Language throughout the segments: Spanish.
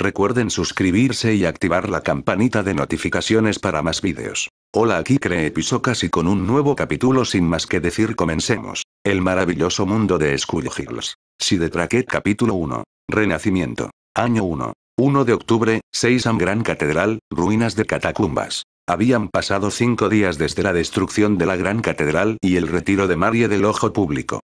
Recuerden suscribirse y activar la campanita de notificaciones para más vídeos. Hola aquí Creepisocas y con un nuevo capítulo sin más que decir comencemos. El maravilloso mundo de Hills. Si de capítulo 1. Renacimiento. Año 1. 1 de octubre, 6 am Gran Catedral, ruinas de catacumbas. Habían pasado 5 días desde la destrucción de la Gran Catedral y el retiro de Marie del ojo público.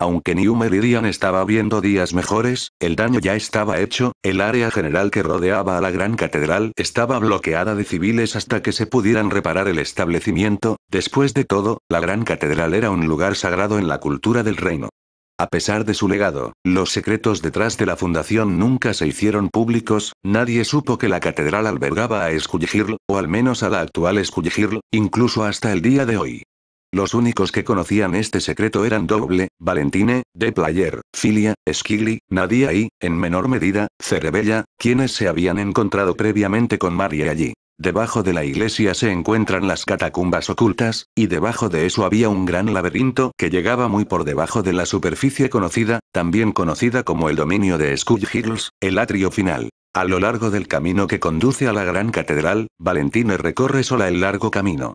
Aunque New Meridian estaba viendo días mejores, el daño ya estaba hecho, el área general que rodeaba a la gran catedral estaba bloqueada de civiles hasta que se pudieran reparar el establecimiento, después de todo, la gran catedral era un lugar sagrado en la cultura del reino. A pesar de su legado, los secretos detrás de la fundación nunca se hicieron públicos, nadie supo que la catedral albergaba a Skullgirl, o al menos a la actual Skullgirl, incluso hasta el día de hoy. Los únicos que conocían este secreto eran Doble, Valentine, De Player, Filia, Skilly, Nadia y, en menor medida, Cerebella, quienes se habían encontrado previamente con Marie allí. Debajo de la iglesia se encuentran las catacumbas ocultas, y debajo de eso había un gran laberinto que llegaba muy por debajo de la superficie conocida, también conocida como el dominio de Skull Hills, el atrio final. A lo largo del camino que conduce a la gran catedral, Valentine recorre sola el largo camino.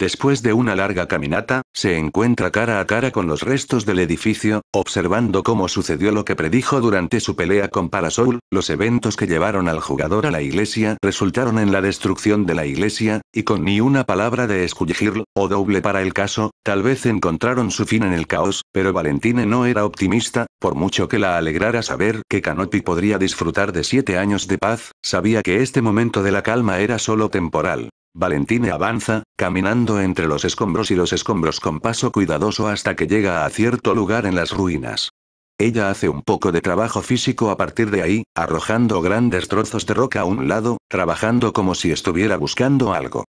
Después de una larga caminata, se encuentra cara a cara con los restos del edificio, observando cómo sucedió lo que predijo durante su pelea con Parasol, los eventos que llevaron al jugador a la iglesia resultaron en la destrucción de la iglesia, y con ni una palabra de esculgirlo, o doble para el caso, tal vez encontraron su fin en el caos, pero Valentine no era optimista, por mucho que la alegrara saber que Canotti podría disfrutar de siete años de paz, sabía que este momento de la calma era solo temporal. Valentine avanza, caminando entre los escombros y los escombros con paso cuidadoso hasta que llega a cierto lugar en las ruinas. Ella hace un poco de trabajo físico a partir de ahí, arrojando grandes trozos de roca a un lado, trabajando como si estuviera buscando algo.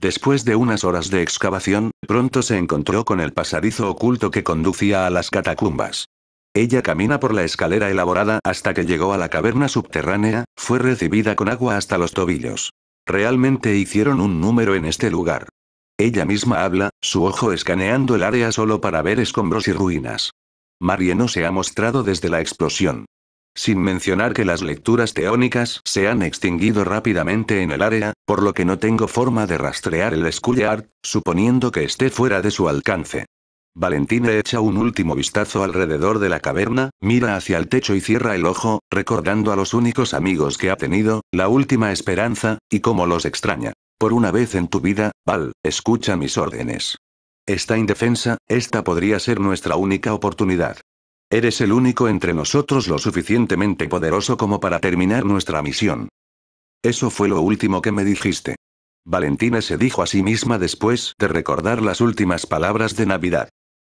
Después de unas horas de excavación, pronto se encontró con el pasadizo oculto que conducía a las catacumbas. Ella camina por la escalera elaborada hasta que llegó a la caverna subterránea, fue recibida con agua hasta los tobillos. Realmente hicieron un número en este lugar. Ella misma habla, su ojo escaneando el área solo para ver escombros y ruinas. Marie no se ha mostrado desde la explosión. Sin mencionar que las lecturas teónicas se han extinguido rápidamente en el área, por lo que no tengo forma de rastrear el Skullyard, suponiendo que esté fuera de su alcance. Valentina echa un último vistazo alrededor de la caverna, mira hacia el techo y cierra el ojo, recordando a los únicos amigos que ha tenido, la última esperanza, y cómo los extraña. Por una vez en tu vida, Val, escucha mis órdenes. Está indefensa, esta podría ser nuestra única oportunidad. Eres el único entre nosotros lo suficientemente poderoso como para terminar nuestra misión. Eso fue lo último que me dijiste. Valentina se dijo a sí misma después de recordar las últimas palabras de Navidad.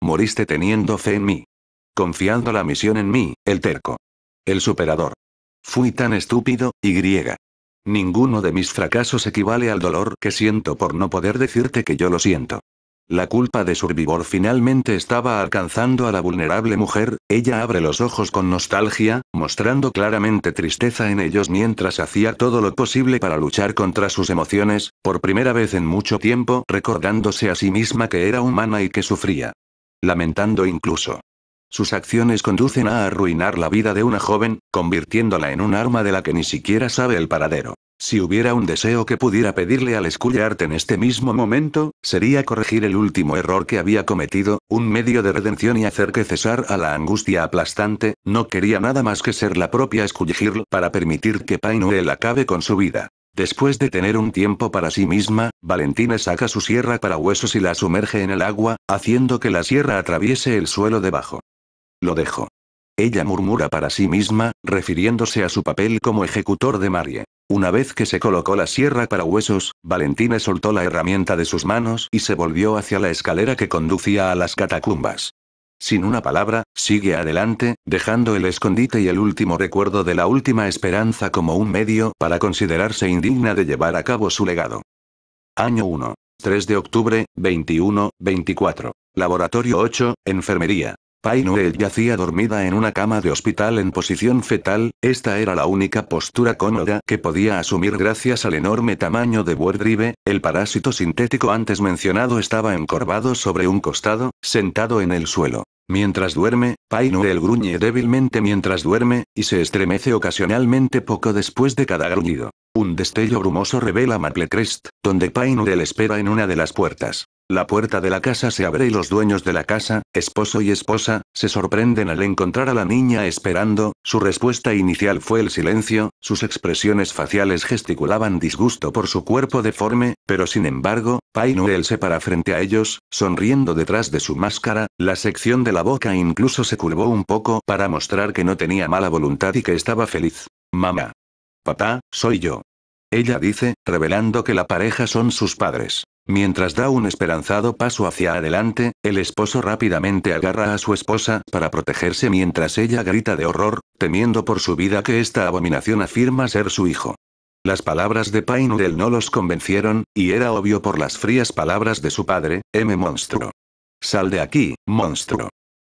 Moriste teniendo fe en mí. Confiando la misión en mí, el terco. El superador. Fui tan estúpido, y griega. Ninguno de mis fracasos equivale al dolor que siento por no poder decirte que yo lo siento. La culpa de Survivor finalmente estaba alcanzando a la vulnerable mujer, ella abre los ojos con nostalgia, mostrando claramente tristeza en ellos mientras hacía todo lo posible para luchar contra sus emociones, por primera vez en mucho tiempo recordándose a sí misma que era humana y que sufría lamentando incluso. Sus acciones conducen a arruinar la vida de una joven, convirtiéndola en un arma de la que ni siquiera sabe el paradero. Si hubiera un deseo que pudiera pedirle al escucharte en este mismo momento, sería corregir el último error que había cometido, un medio de redención y hacer que cesar a la angustia aplastante, no quería nada más que ser la propia Sculliart para permitir que Painuel acabe con su vida. Después de tener un tiempo para sí misma, Valentina saca su sierra para huesos y la sumerge en el agua, haciendo que la sierra atraviese el suelo debajo. Lo dejo. Ella murmura para sí misma, refiriéndose a su papel como ejecutor de Marie. Una vez que se colocó la sierra para huesos, Valentina soltó la herramienta de sus manos y se volvió hacia la escalera que conducía a las catacumbas. Sin una palabra, sigue adelante, dejando el escondite y el último recuerdo de la última esperanza como un medio para considerarse indigna de llevar a cabo su legado. Año 1. 3 de octubre, 21, 24. Laboratorio 8, Enfermería. Pai yacía dormida en una cama de hospital en posición fetal, esta era la única postura cómoda que podía asumir gracias al enorme tamaño de Wardrive, el parásito sintético antes mencionado estaba encorvado sobre un costado, sentado en el suelo. Mientras duerme, Pai gruñe débilmente mientras duerme, y se estremece ocasionalmente poco después de cada gruñido. Un destello brumoso revela Maplecrest, donde Pai espera en una de las puertas. La puerta de la casa se abre y los dueños de la casa, esposo y esposa, se sorprenden al encontrar a la niña esperando, su respuesta inicial fue el silencio, sus expresiones faciales gesticulaban disgusto por su cuerpo deforme, pero sin embargo, Pai Noel se para frente a ellos, sonriendo detrás de su máscara, la sección de la boca incluso se curvó un poco para mostrar que no tenía mala voluntad y que estaba feliz. Mamá. Papá, soy yo. Ella dice, revelando que la pareja son sus padres. Mientras da un esperanzado paso hacia adelante, el esposo rápidamente agarra a su esposa para protegerse mientras ella grita de horror, temiendo por su vida que esta abominación afirma ser su hijo. Las palabras de Painudel no los convencieron, y era obvio por las frías palabras de su padre, M. Monstruo. Sal de aquí, monstruo.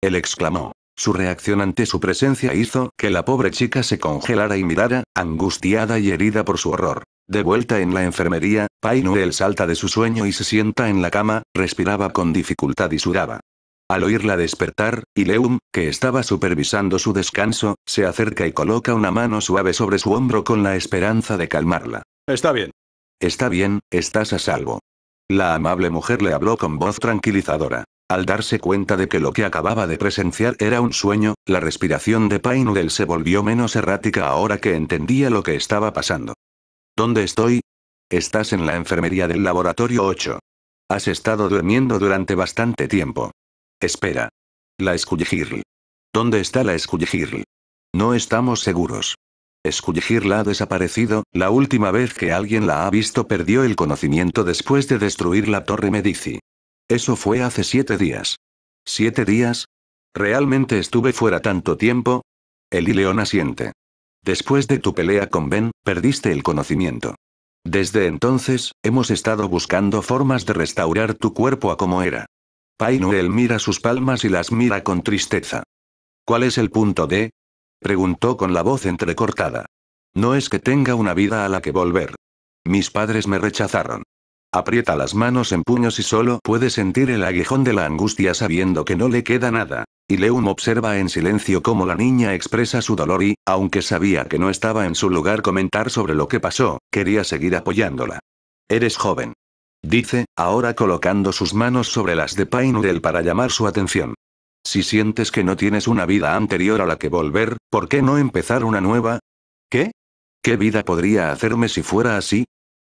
Él exclamó. Su reacción ante su presencia hizo que la pobre chica se congelara y mirara, angustiada y herida por su horror. De vuelta en la enfermería, Pai salta de su sueño y se sienta en la cama, respiraba con dificultad y sudaba. Al oírla despertar, Ileum, que estaba supervisando su descanso, se acerca y coloca una mano suave sobre su hombro con la esperanza de calmarla. Está bien. Está bien, estás a salvo. La amable mujer le habló con voz tranquilizadora. Al darse cuenta de que lo que acababa de presenciar era un sueño, la respiración de Painudel se volvió menos errática ahora que entendía lo que estaba pasando. ¿Dónde estoy? Estás en la enfermería del laboratorio 8. Has estado durmiendo durante bastante tiempo. Espera. La Skullgirl. ¿Dónde está la Skullgirl? No estamos seguros. Skullgirl ha desaparecido, la última vez que alguien la ha visto perdió el conocimiento después de destruir la torre Medici. Eso fue hace siete días. ¿Siete días? ¿Realmente estuve fuera tanto tiempo? El Ileona asiente. Después de tu pelea con Ben, perdiste el conocimiento. Desde entonces, hemos estado buscando formas de restaurar tu cuerpo a como era. Pai mira sus palmas y las mira con tristeza. ¿Cuál es el punto de? Preguntó con la voz entrecortada. No es que tenga una vida a la que volver. Mis padres me rechazaron. Aprieta las manos en puños y solo puede sentir el aguijón de la angustia sabiendo que no le queda nada. Y Ileum observa en silencio cómo la niña expresa su dolor y, aunque sabía que no estaba en su lugar comentar sobre lo que pasó, quería seguir apoyándola. Eres joven. Dice, ahora colocando sus manos sobre las de Painurel para llamar su atención. Si sientes que no tienes una vida anterior a la que volver, ¿por qué no empezar una nueva? ¿Qué? ¿Qué vida podría hacerme si fuera así?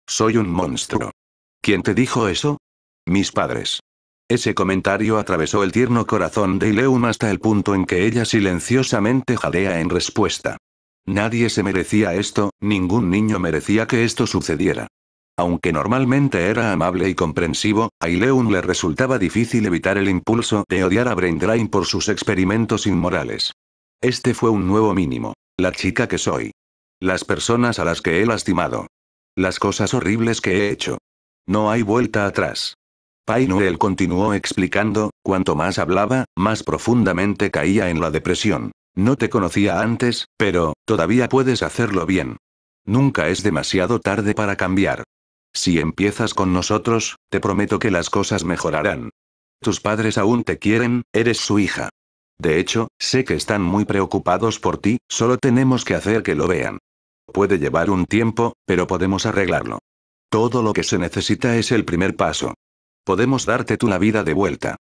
Soy un monstruo. ¿Quién te dijo eso? Mis padres. Ese comentario atravesó el tierno corazón de Ileum hasta el punto en que ella silenciosamente jadea en respuesta. Nadie se merecía esto, ningún niño merecía que esto sucediera. Aunque normalmente era amable y comprensivo, a Ileum le resultaba difícil evitar el impulso de odiar a Braindrain por sus experimentos inmorales. Este fue un nuevo mínimo. La chica que soy. Las personas a las que he lastimado. Las cosas horribles que he hecho. No hay vuelta atrás. Noel continuó explicando, cuanto más hablaba, más profundamente caía en la depresión. No te conocía antes, pero, todavía puedes hacerlo bien. Nunca es demasiado tarde para cambiar. Si empiezas con nosotros, te prometo que las cosas mejorarán. Tus padres aún te quieren, eres su hija. De hecho, sé que están muy preocupados por ti, solo tenemos que hacer que lo vean. Puede llevar un tiempo, pero podemos arreglarlo. Todo lo que se necesita es el primer paso. Podemos darte tú la vida de vuelta.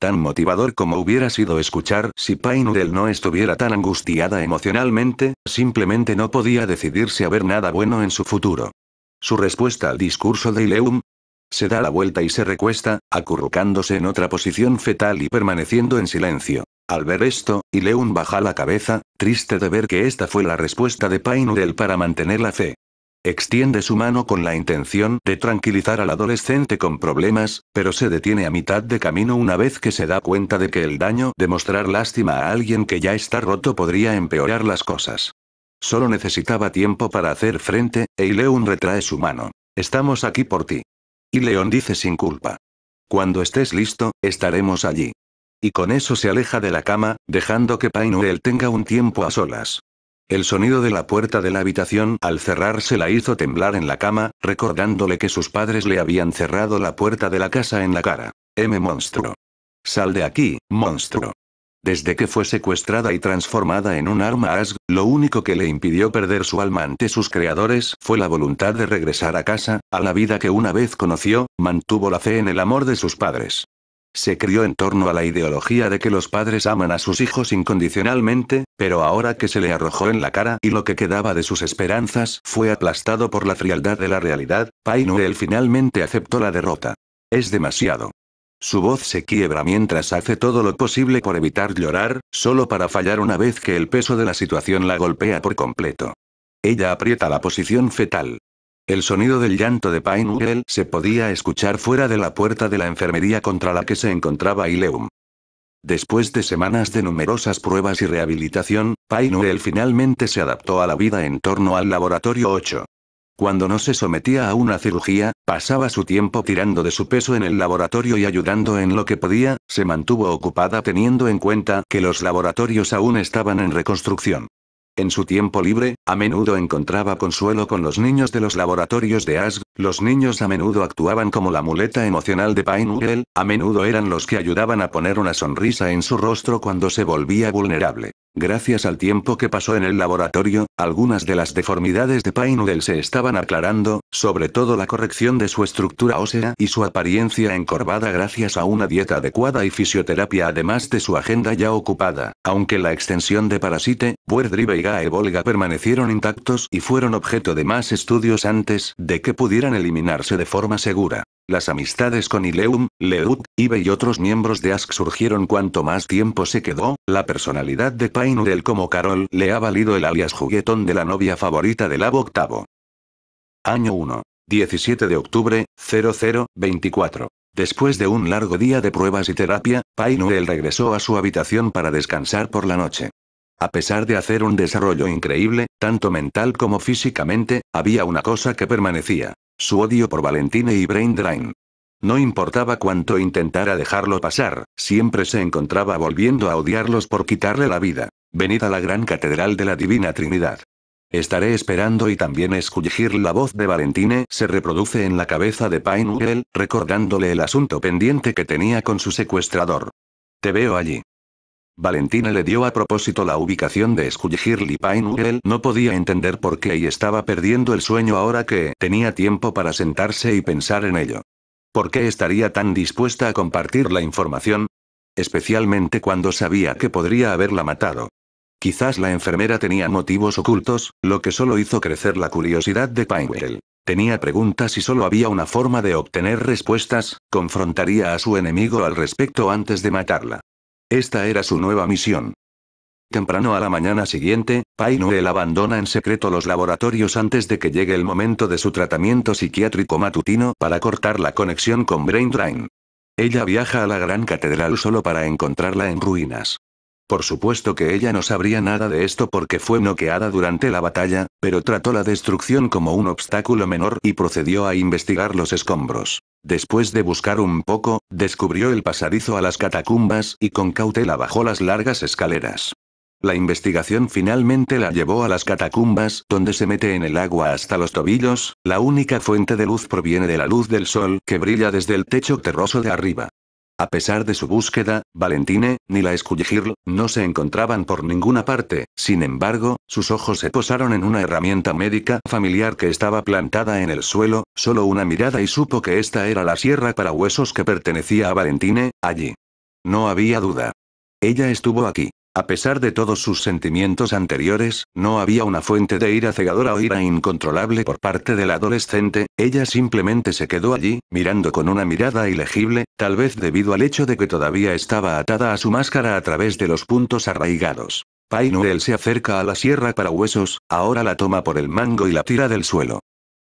Tan motivador como hubiera sido escuchar si Painurel no estuviera tan angustiada emocionalmente, simplemente no podía decidirse a ver nada bueno en su futuro. Su respuesta al discurso de Ileum, se da la vuelta y se recuesta, acurrucándose en otra posición fetal y permaneciendo en silencio. Al ver esto, Ileum baja la cabeza, triste de ver que esta fue la respuesta de Painurel para mantener la fe. Extiende su mano con la intención de tranquilizar al adolescente con problemas, pero se detiene a mitad de camino una vez que se da cuenta de que el daño de mostrar lástima a alguien que ya está roto podría empeorar las cosas. Solo necesitaba tiempo para hacer frente, e Ileun retrae su mano. Estamos aquí por ti. Y León dice sin culpa. Cuando estés listo, estaremos allí. Y con eso se aleja de la cama, dejando que Painuel tenga un tiempo a solas. El sonido de la puerta de la habitación al cerrarse la hizo temblar en la cama, recordándole que sus padres le habían cerrado la puerta de la casa en la cara. M monstruo. Sal de aquí, monstruo. Desde que fue secuestrada y transformada en un arma ASG, lo único que le impidió perder su alma ante sus creadores fue la voluntad de regresar a casa, a la vida que una vez conoció, mantuvo la fe en el amor de sus padres. Se crió en torno a la ideología de que los padres aman a sus hijos incondicionalmente, pero ahora que se le arrojó en la cara y lo que quedaba de sus esperanzas fue aplastado por la frialdad de la realidad, Pai finalmente aceptó la derrota. Es demasiado. Su voz se quiebra mientras hace todo lo posible por evitar llorar, solo para fallar una vez que el peso de la situación la golpea por completo. Ella aprieta la posición fetal. El sonido del llanto de painuel se podía escuchar fuera de la puerta de la enfermería contra la que se encontraba Ileum. Después de semanas de numerosas pruebas y rehabilitación, painuel finalmente se adaptó a la vida en torno al laboratorio 8. Cuando no se sometía a una cirugía, pasaba su tiempo tirando de su peso en el laboratorio y ayudando en lo que podía, se mantuvo ocupada teniendo en cuenta que los laboratorios aún estaban en reconstrucción. En su tiempo libre, a menudo encontraba consuelo con los niños de los laboratorios de ASG, los niños a menudo actuaban como la muleta emocional de Pine a menudo eran los que ayudaban a poner una sonrisa en su rostro cuando se volvía vulnerable. Gracias al tiempo que pasó en el laboratorio, algunas de las deformidades de Painudel se estaban aclarando, sobre todo la corrección de su estructura ósea y su apariencia encorvada gracias a una dieta adecuada y fisioterapia además de su agenda ya ocupada, aunque la extensión de Parasite, Buerdrive y Gae Volga permanecieron intactos y fueron objeto de más estudios antes de que pudieran eliminarse de forma segura. Las amistades con Ileum, Leut, Ibe y otros miembros de Ask surgieron cuanto más tiempo se quedó, la personalidad de Painurel como Carol le ha valido el alias juguetón de la novia favorita del Labo Octavo. Año 1. 17 de octubre, 0024. Después de un largo día de pruebas y terapia, Painurel regresó a su habitación para descansar por la noche. A pesar de hacer un desarrollo increíble, tanto mental como físicamente, había una cosa que permanecía. Su odio por Valentine y Brain Drain. No importaba cuánto intentara dejarlo pasar, siempre se encontraba volviendo a odiarlos por quitarle la vida. Venid a la gran catedral de la Divina Trinidad. Estaré esperando y también escuchir la voz de Valentine se reproduce en la cabeza de Pine recordándole el asunto pendiente que tenía con su secuestrador. Te veo allí. Valentina le dio a propósito la ubicación de Scully y no podía entender por qué y estaba perdiendo el sueño ahora que tenía tiempo para sentarse y pensar en ello. ¿Por qué estaría tan dispuesta a compartir la información? Especialmente cuando sabía que podría haberla matado. Quizás la enfermera tenía motivos ocultos, lo que solo hizo crecer la curiosidad de Pinewell. Tenía preguntas y solo había una forma de obtener respuestas, confrontaría a su enemigo al respecto antes de matarla. Esta era su nueva misión. Temprano a la mañana siguiente, Painuel abandona en secreto los laboratorios antes de que llegue el momento de su tratamiento psiquiátrico matutino para cortar la conexión con Brain Drain. Ella viaja a la Gran Catedral solo para encontrarla en ruinas. Por supuesto que ella no sabría nada de esto porque fue noqueada durante la batalla, pero trató la destrucción como un obstáculo menor y procedió a investigar los escombros. Después de buscar un poco, descubrió el pasadizo a las catacumbas y con cautela bajó las largas escaleras. La investigación finalmente la llevó a las catacumbas, donde se mete en el agua hasta los tobillos, la única fuente de luz proviene de la luz del sol que brilla desde el techo terroso de arriba. A pesar de su búsqueda, Valentine, ni la Sculligirl, no se encontraban por ninguna parte, sin embargo, sus ojos se posaron en una herramienta médica familiar que estaba plantada en el suelo, solo una mirada y supo que esta era la sierra para huesos que pertenecía a Valentine, allí. No había duda. Ella estuvo aquí. A pesar de todos sus sentimientos anteriores, no había una fuente de ira cegadora o ira incontrolable por parte del adolescente, ella simplemente se quedó allí, mirando con una mirada ilegible, tal vez debido al hecho de que todavía estaba atada a su máscara a través de los puntos arraigados. Painuel se acerca a la sierra para huesos, ahora la toma por el mango y la tira del suelo.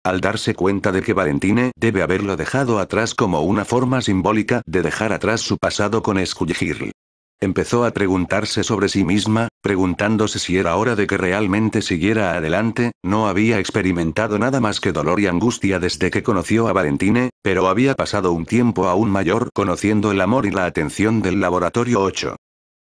Al darse cuenta de que Valentine debe haberlo dejado atrás como una forma simbólica de dejar atrás su pasado con Skullgirl. Empezó a preguntarse sobre sí misma, preguntándose si era hora de que realmente siguiera adelante, no había experimentado nada más que dolor y angustia desde que conoció a Valentine, pero había pasado un tiempo aún mayor conociendo el amor y la atención del Laboratorio 8.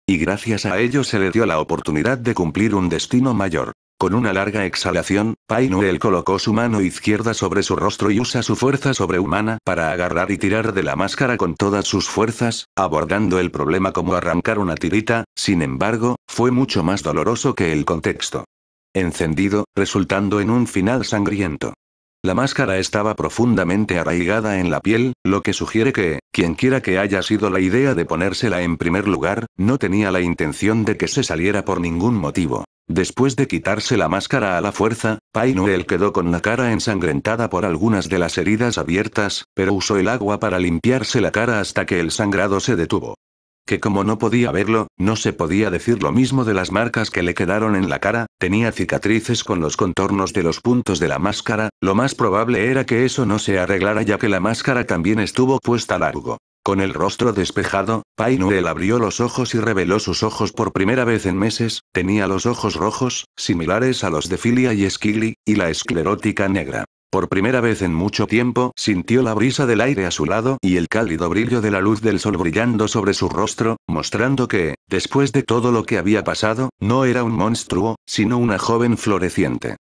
Y gracias a ello se le dio la oportunidad de cumplir un destino mayor. Con una larga exhalación, Painuel colocó su mano izquierda sobre su rostro y usa su fuerza sobrehumana para agarrar y tirar de la máscara con todas sus fuerzas, abordando el problema como arrancar una tirita, sin embargo, fue mucho más doloroso que el contexto. Encendido, resultando en un final sangriento. La máscara estaba profundamente arraigada en la piel, lo que sugiere que, quienquiera que haya sido la idea de ponérsela en primer lugar, no tenía la intención de que se saliera por ningún motivo. Después de quitarse la máscara a la fuerza, Pai quedó con la cara ensangrentada por algunas de las heridas abiertas, pero usó el agua para limpiarse la cara hasta que el sangrado se detuvo. Que como no podía verlo, no se podía decir lo mismo de las marcas que le quedaron en la cara, tenía cicatrices con los contornos de los puntos de la máscara, lo más probable era que eso no se arreglara ya que la máscara también estuvo puesta largo. Con el rostro despejado, Pai abrió los ojos y reveló sus ojos por primera vez en meses, tenía los ojos rojos, similares a los de Filia y Skilly, y la esclerótica negra. Por primera vez en mucho tiempo sintió la brisa del aire a su lado y el cálido brillo de la luz del sol brillando sobre su rostro, mostrando que, después de todo lo que había pasado, no era un monstruo, sino una joven floreciente.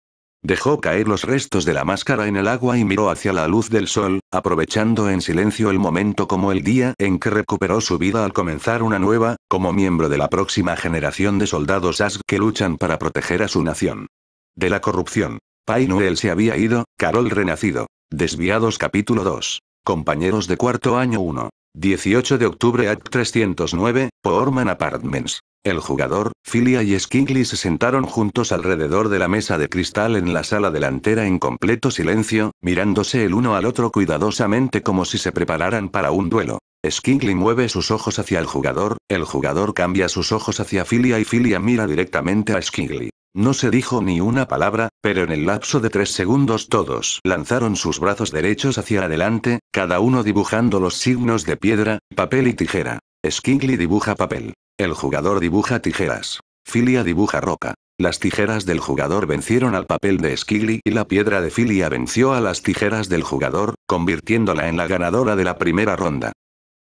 Dejó caer los restos de la máscara en el agua y miró hacia la luz del sol, aprovechando en silencio el momento como el día en que recuperó su vida al comenzar una nueva, como miembro de la próxima generación de soldados ASG que luchan para proteger a su nación. De la corrupción. Pai Noel se había ido, Carol renacido. Desviados capítulo 2. Compañeros de cuarto año 1. 18 de octubre Act 309, Poorman Apartments. El jugador, Filia y Skingley se sentaron juntos alrededor de la mesa de cristal en la sala delantera en completo silencio, mirándose el uno al otro cuidadosamente como si se prepararan para un duelo. Skingley mueve sus ojos hacia el jugador, el jugador cambia sus ojos hacia Filia y Filia mira directamente a Skingley. No se dijo ni una palabra, pero en el lapso de tres segundos todos lanzaron sus brazos derechos hacia adelante, cada uno dibujando los signos de piedra, papel y tijera. Skigli dibuja papel. El jugador dibuja tijeras. Filia dibuja roca. Las tijeras del jugador vencieron al papel de Skigli y la piedra de Filia venció a las tijeras del jugador, convirtiéndola en la ganadora de la primera ronda.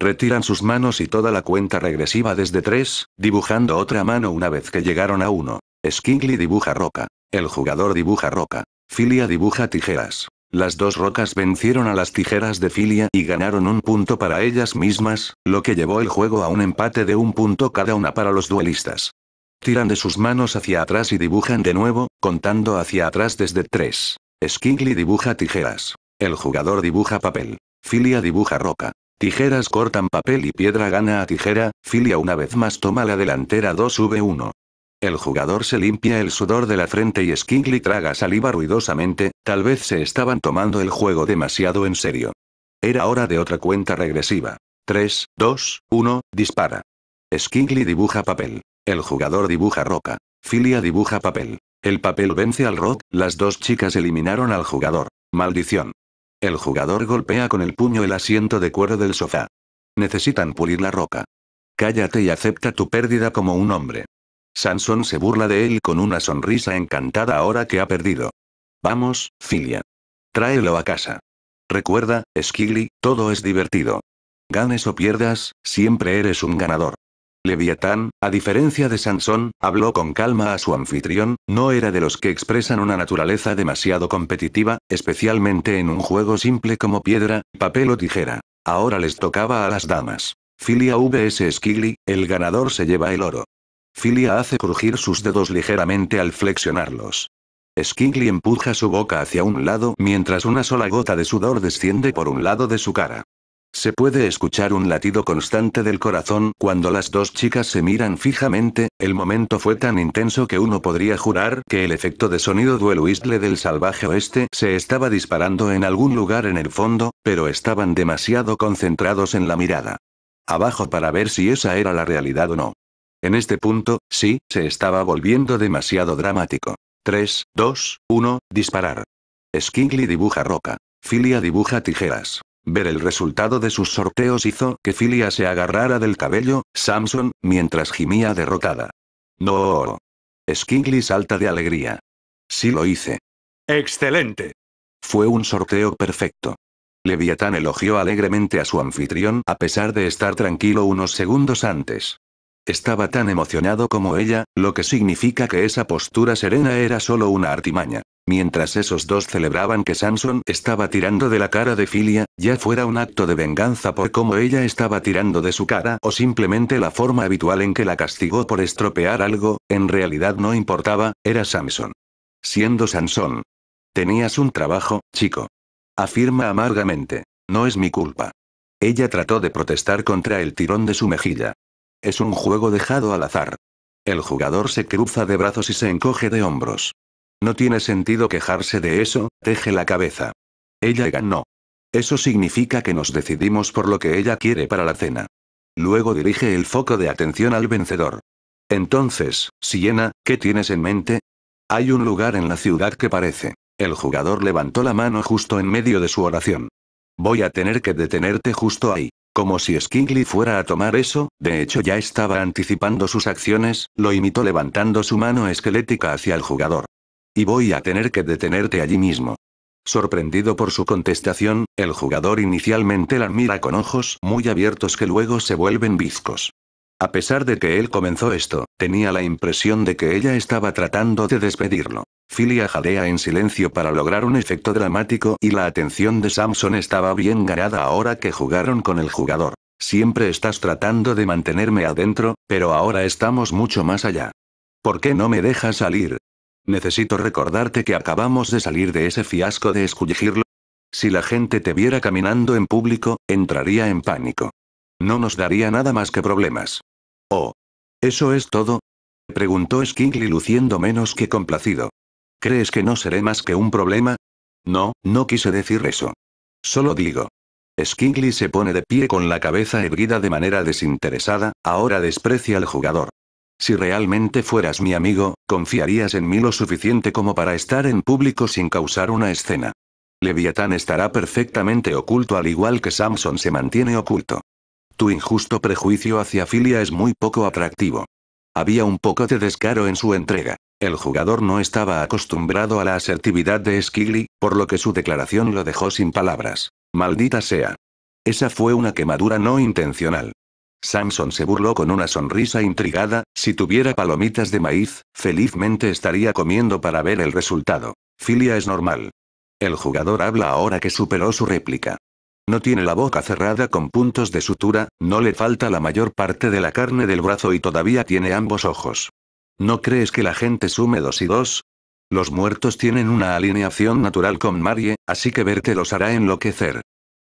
Retiran sus manos y toda la cuenta regresiva desde tres, dibujando otra mano una vez que llegaron a uno. Skingley dibuja roca. El jugador dibuja roca. Filia dibuja tijeras. Las dos rocas vencieron a las tijeras de Filia y ganaron un punto para ellas mismas, lo que llevó el juego a un empate de un punto cada una para los duelistas. Tiran de sus manos hacia atrás y dibujan de nuevo, contando hacia atrás desde 3. Skingley dibuja tijeras. El jugador dibuja papel. Filia dibuja roca. Tijeras cortan papel y piedra gana a tijera, Filia una vez más toma la delantera 2v1. El jugador se limpia el sudor de la frente y Skinly traga saliva ruidosamente, tal vez se estaban tomando el juego demasiado en serio. Era hora de otra cuenta regresiva. 3, 2, 1, dispara. Skinly dibuja papel. El jugador dibuja roca. Filia dibuja papel. El papel vence al rock, las dos chicas eliminaron al jugador. Maldición. El jugador golpea con el puño el asiento de cuero del sofá. Necesitan pulir la roca. Cállate y acepta tu pérdida como un hombre. Sansón se burla de él con una sonrisa encantada ahora que ha perdido. Vamos, Filia. Tráelo a casa. Recuerda, Skilly, todo es divertido. Ganes o pierdas, siempre eres un ganador. Leviatán, a diferencia de Sansón, habló con calma a su anfitrión, no era de los que expresan una naturaleza demasiado competitiva, especialmente en un juego simple como piedra, papel o tijera. Ahora les tocaba a las damas. Filia vs Skilly. el ganador se lleva el oro. Filia hace crujir sus dedos ligeramente al flexionarlos. Skinly empuja su boca hacia un lado mientras una sola gota de sudor desciende por un lado de su cara. Se puede escuchar un latido constante del corazón cuando las dos chicas se miran fijamente, el momento fue tan intenso que uno podría jurar que el efecto de sonido duelo del salvaje oeste se estaba disparando en algún lugar en el fondo, pero estaban demasiado concentrados en la mirada. Abajo para ver si esa era la realidad o no. En este punto, sí, se estaba volviendo demasiado dramático. 3, 2, 1, disparar. Skingley dibuja roca. Filia dibuja tijeras. Ver el resultado de sus sorteos hizo que Filia se agarrara del cabello, Samson, mientras gimía derrotada. No. Skingley salta de alegría. Sí lo hice. Excelente. Fue un sorteo perfecto. Leviatán elogió alegremente a su anfitrión a pesar de estar tranquilo unos segundos antes. Estaba tan emocionado como ella, lo que significa que esa postura serena era solo una artimaña. Mientras esos dos celebraban que Samson estaba tirando de la cara de Filia, ya fuera un acto de venganza por cómo ella estaba tirando de su cara o simplemente la forma habitual en que la castigó por estropear algo, en realidad no importaba, era Samson. Siendo Samson. Tenías un trabajo, chico. Afirma amargamente. No es mi culpa. Ella trató de protestar contra el tirón de su mejilla. Es un juego dejado al azar. El jugador se cruza de brazos y se encoge de hombros. No tiene sentido quejarse de eso, teje la cabeza. Ella ganó. Eso significa que nos decidimos por lo que ella quiere para la cena. Luego dirige el foco de atención al vencedor. Entonces, Siena, ¿qué tienes en mente? Hay un lugar en la ciudad que parece. El jugador levantó la mano justo en medio de su oración. Voy a tener que detenerte justo ahí. Como si Skingly fuera a tomar eso, de hecho ya estaba anticipando sus acciones, lo imitó levantando su mano esquelética hacia el jugador. Y voy a tener que detenerte allí mismo. Sorprendido por su contestación, el jugador inicialmente la mira con ojos muy abiertos que luego se vuelven bizcos. A pesar de que él comenzó esto, tenía la impresión de que ella estaba tratando de despedirlo. Filia jadea en silencio para lograr un efecto dramático y la atención de Samson estaba bien ganada ahora que jugaron con el jugador. Siempre estás tratando de mantenerme adentro, pero ahora estamos mucho más allá. ¿Por qué no me dejas salir? Necesito recordarte que acabamos de salir de ese fiasco de escudigirlo. Si la gente te viera caminando en público, entraría en pánico. No nos daría nada más que problemas. Oh. ¿Eso es todo? Preguntó Skinly luciendo menos que complacido. ¿Crees que no seré más que un problema? No, no quise decir eso. Solo digo. Skinly se pone de pie con la cabeza erguida de manera desinteresada, ahora desprecia al jugador. Si realmente fueras mi amigo, confiarías en mí lo suficiente como para estar en público sin causar una escena. Leviatán estará perfectamente oculto al igual que Samson se mantiene oculto. Tu injusto prejuicio hacia Filia es muy poco atractivo. Había un poco de descaro en su entrega. El jugador no estaba acostumbrado a la asertividad de Skigli, por lo que su declaración lo dejó sin palabras. Maldita sea. Esa fue una quemadura no intencional. Samson se burló con una sonrisa intrigada, si tuviera palomitas de maíz, felizmente estaría comiendo para ver el resultado. Filia es normal. El jugador habla ahora que superó su réplica. No tiene la boca cerrada con puntos de sutura, no le falta la mayor parte de la carne del brazo y todavía tiene ambos ojos. ¿No crees que la gente sume dos y dos? Los muertos tienen una alineación natural con Marie, así que verte los hará enloquecer.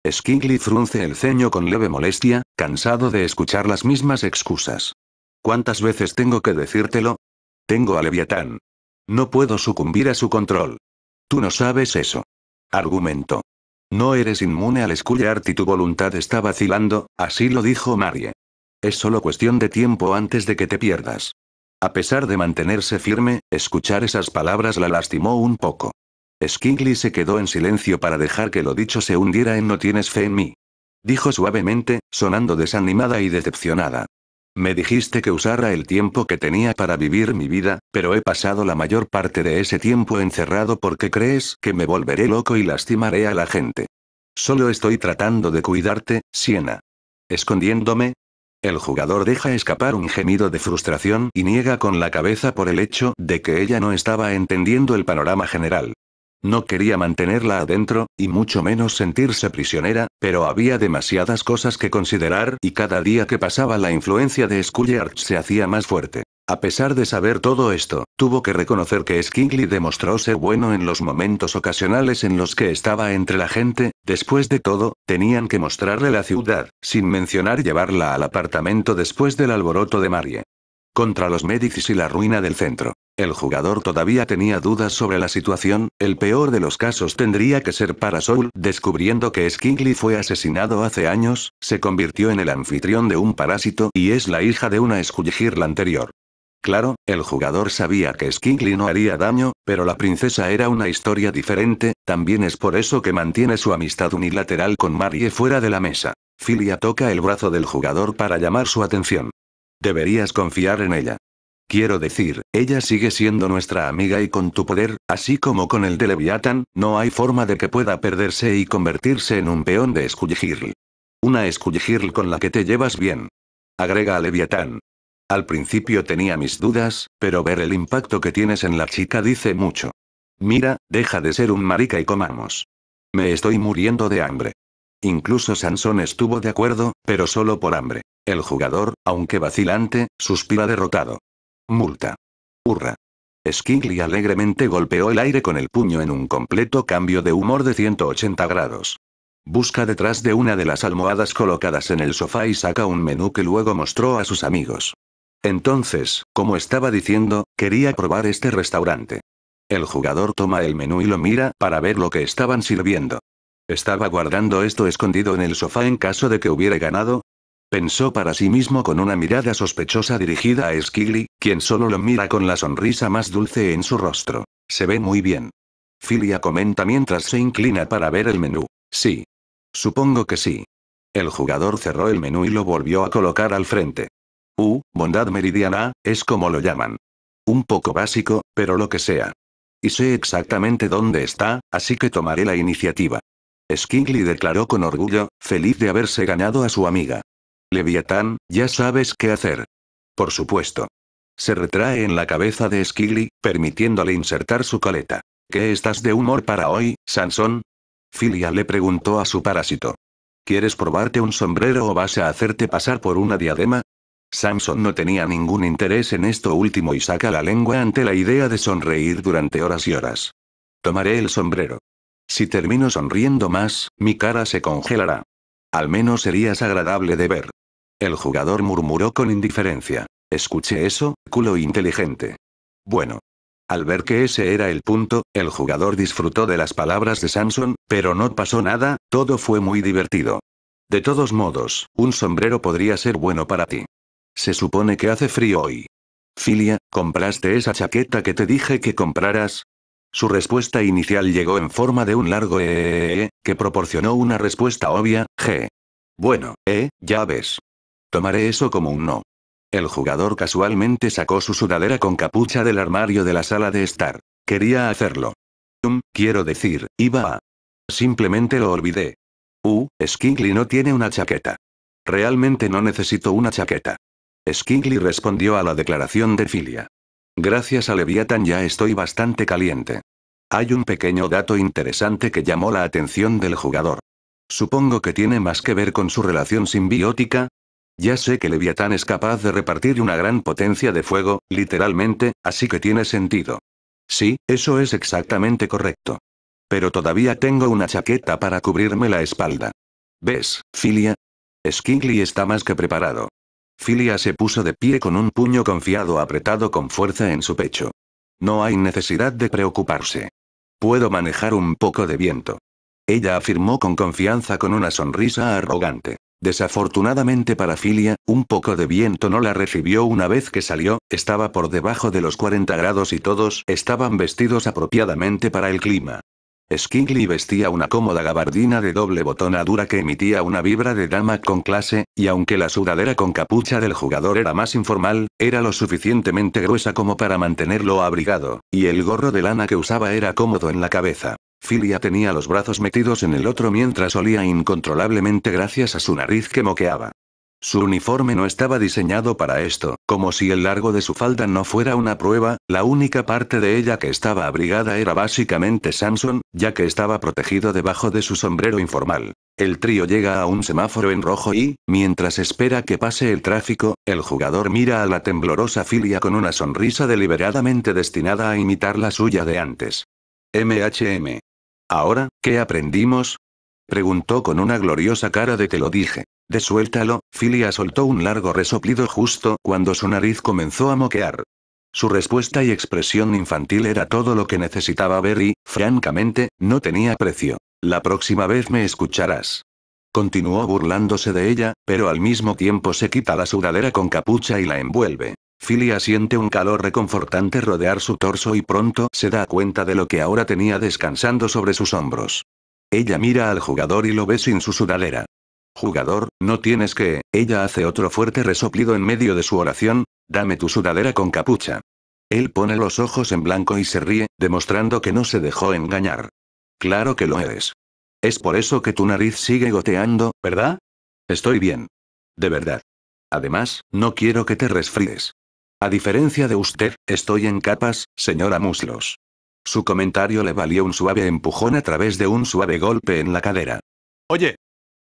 Skigli frunce el ceño con leve molestia, cansado de escuchar las mismas excusas. ¿Cuántas veces tengo que decírtelo? Tengo a Leviatán. No puedo sucumbir a su control. Tú no sabes eso. Argumento. No eres inmune al Art y tu voluntad está vacilando, así lo dijo Marie. Es solo cuestión de tiempo antes de que te pierdas. A pesar de mantenerse firme, escuchar esas palabras la lastimó un poco. Skingley se quedó en silencio para dejar que lo dicho se hundiera en No tienes fe en mí. Dijo suavemente, sonando desanimada y decepcionada. Me dijiste que usara el tiempo que tenía para vivir mi vida, pero he pasado la mayor parte de ese tiempo encerrado porque crees que me volveré loco y lastimaré a la gente. Solo estoy tratando de cuidarte, Siena. ¿Escondiéndome? El jugador deja escapar un gemido de frustración y niega con la cabeza por el hecho de que ella no estaba entendiendo el panorama general. No quería mantenerla adentro, y mucho menos sentirse prisionera, pero había demasiadas cosas que considerar y cada día que pasaba la influencia de Scullyard se hacía más fuerte. A pesar de saber todo esto, tuvo que reconocer que Skinley demostró ser bueno en los momentos ocasionales en los que estaba entre la gente, después de todo, tenían que mostrarle la ciudad, sin mencionar llevarla al apartamento después del alboroto de Marie. Contra los Médicis y la ruina del centro. El jugador todavía tenía dudas sobre la situación, el peor de los casos tendría que ser para Soul, descubriendo que Skingly fue asesinado hace años, se convirtió en el anfitrión de un parásito y es la hija de una Skulljirl anterior. Claro, el jugador sabía que Skingly no haría daño, pero la princesa era una historia diferente, también es por eso que mantiene su amistad unilateral con Marie fuera de la mesa. Filia toca el brazo del jugador para llamar su atención. Deberías confiar en ella. Quiero decir, ella sigue siendo nuestra amiga y con tu poder, así como con el de Leviathan, no hay forma de que pueda perderse y convertirse en un peón de Skullgirl. Una Skullgirl con la que te llevas bien. Agrega a Leviathan. Al principio tenía mis dudas, pero ver el impacto que tienes en la chica dice mucho. Mira, deja de ser un marica y comamos. Me estoy muriendo de hambre. Incluso Sansón estuvo de acuerdo, pero solo por hambre. El jugador, aunque vacilante, suspira derrotado. Multa. Hurra. Skigley alegremente golpeó el aire con el puño en un completo cambio de humor de 180 grados. Busca detrás de una de las almohadas colocadas en el sofá y saca un menú que luego mostró a sus amigos. Entonces, como estaba diciendo, quería probar este restaurante. El jugador toma el menú y lo mira para ver lo que estaban sirviendo. Estaba guardando esto escondido en el sofá en caso de que hubiera ganado, pensó para sí mismo con una mirada sospechosa dirigida a Skigley, quien solo lo mira con la sonrisa más dulce en su rostro. Se ve muy bien. Filia comenta mientras se inclina para ver el menú. Sí. Supongo que sí. El jugador cerró el menú y lo volvió a colocar al frente. Uh, bondad meridiana, es como lo llaman. Un poco básico, pero lo que sea. Y sé exactamente dónde está, así que tomaré la iniciativa. Skigley declaró con orgullo, feliz de haberse ganado a su amiga. Leviatán, ya sabes qué hacer. Por supuesto. Se retrae en la cabeza de Skilly, permitiéndole insertar su coleta. ¿Qué estás de humor para hoy, Samson? Filia le preguntó a su parásito. ¿Quieres probarte un sombrero o vas a hacerte pasar por una diadema? Samson no tenía ningún interés en esto último y saca la lengua ante la idea de sonreír durante horas y horas. Tomaré el sombrero. Si termino sonriendo más, mi cara se congelará. Al menos serías agradable de ver. El jugador murmuró con indiferencia. Escuché eso, culo inteligente. Bueno. Al ver que ese era el punto, el jugador disfrutó de las palabras de Samson, pero no pasó nada, todo fue muy divertido. De todos modos, un sombrero podría ser bueno para ti. Se supone que hace frío hoy. Filia, ¿compraste esa chaqueta que te dije que compraras? Su respuesta inicial llegó en forma de un largo eh, eh, eh, que proporcionó una respuesta obvia, G. Bueno, eh, ya ves. Tomaré eso como un no. El jugador casualmente sacó su sudadera con capucha del armario de la sala de estar. Quería hacerlo. Um, quiero decir, iba a. Simplemente lo olvidé. U. Uh, Skingley no tiene una chaqueta. Realmente no necesito una chaqueta. Skingley respondió a la declaración de Filia. Gracias a Leviathan ya estoy bastante caliente. Hay un pequeño dato interesante que llamó la atención del jugador. Supongo que tiene más que ver con su relación simbiótica. Ya sé que Leviatán es capaz de repartir una gran potencia de fuego, literalmente, así que tiene sentido. Sí, eso es exactamente correcto. Pero todavía tengo una chaqueta para cubrirme la espalda. ¿Ves, Filia? Skigli está más que preparado. Filia se puso de pie con un puño confiado apretado con fuerza en su pecho. No hay necesidad de preocuparse. Puedo manejar un poco de viento. Ella afirmó con confianza con una sonrisa arrogante. Desafortunadamente para Filia, un poco de viento no la recibió una vez que salió, estaba por debajo de los 40 grados y todos estaban vestidos apropiadamente para el clima. Skigley vestía una cómoda gabardina de doble botonadura que emitía una vibra de dama con clase, y aunque la sudadera con capucha del jugador era más informal, era lo suficientemente gruesa como para mantenerlo abrigado, y el gorro de lana que usaba era cómodo en la cabeza. Filia tenía los brazos metidos en el otro mientras olía incontrolablemente gracias a su nariz que moqueaba. Su uniforme no estaba diseñado para esto, como si el largo de su falda no fuera una prueba, la única parte de ella que estaba abrigada era básicamente Samson, ya que estaba protegido debajo de su sombrero informal. El trío llega a un semáforo en rojo y, mientras espera que pase el tráfico, el jugador mira a la temblorosa filia con una sonrisa deliberadamente destinada a imitar la suya de antes. MHM. Ahora, ¿qué aprendimos? Preguntó con una gloriosa cara de te lo dije. De suéltalo, Filia soltó un largo resoplido justo cuando su nariz comenzó a moquear. Su respuesta y expresión infantil era todo lo que necesitaba ver y, francamente, no tenía precio. La próxima vez me escucharás. Continuó burlándose de ella, pero al mismo tiempo se quita la sudadera con capucha y la envuelve. Filia siente un calor reconfortante rodear su torso y pronto se da cuenta de lo que ahora tenía descansando sobre sus hombros. Ella mira al jugador y lo ve sin su sudadera. Jugador, no tienes que, ella hace otro fuerte resoplido en medio de su oración, dame tu sudadera con capucha. Él pone los ojos en blanco y se ríe, demostrando que no se dejó engañar. Claro que lo eres. Es por eso que tu nariz sigue goteando, ¿verdad? Estoy bien. De verdad. Además, no quiero que te resfríes. A diferencia de usted, estoy en capas, señora Muslos. Su comentario le valió un suave empujón a través de un suave golpe en la cadera. Oye,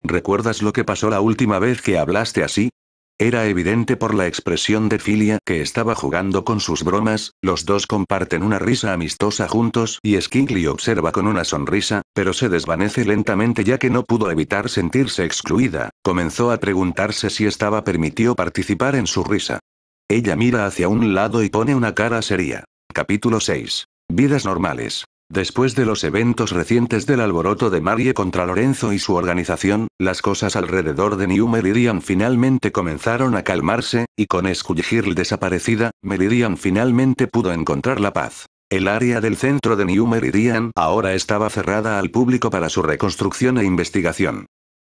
¿Recuerdas lo que pasó la última vez que hablaste así? Era evidente por la expresión de Filia que estaba jugando con sus bromas, los dos comparten una risa amistosa juntos y Skingley observa con una sonrisa, pero se desvanece lentamente ya que no pudo evitar sentirse excluida, comenzó a preguntarse si estaba permitido participar en su risa. Ella mira hacia un lado y pone una cara seria. Capítulo 6. Vidas normales. Después de los eventos recientes del alboroto de Marie contra Lorenzo y su organización, las cosas alrededor de New Meridian finalmente comenzaron a calmarse, y con Skullgirl desaparecida, Meridian finalmente pudo encontrar la paz. El área del centro de New Meridian ahora estaba cerrada al público para su reconstrucción e investigación.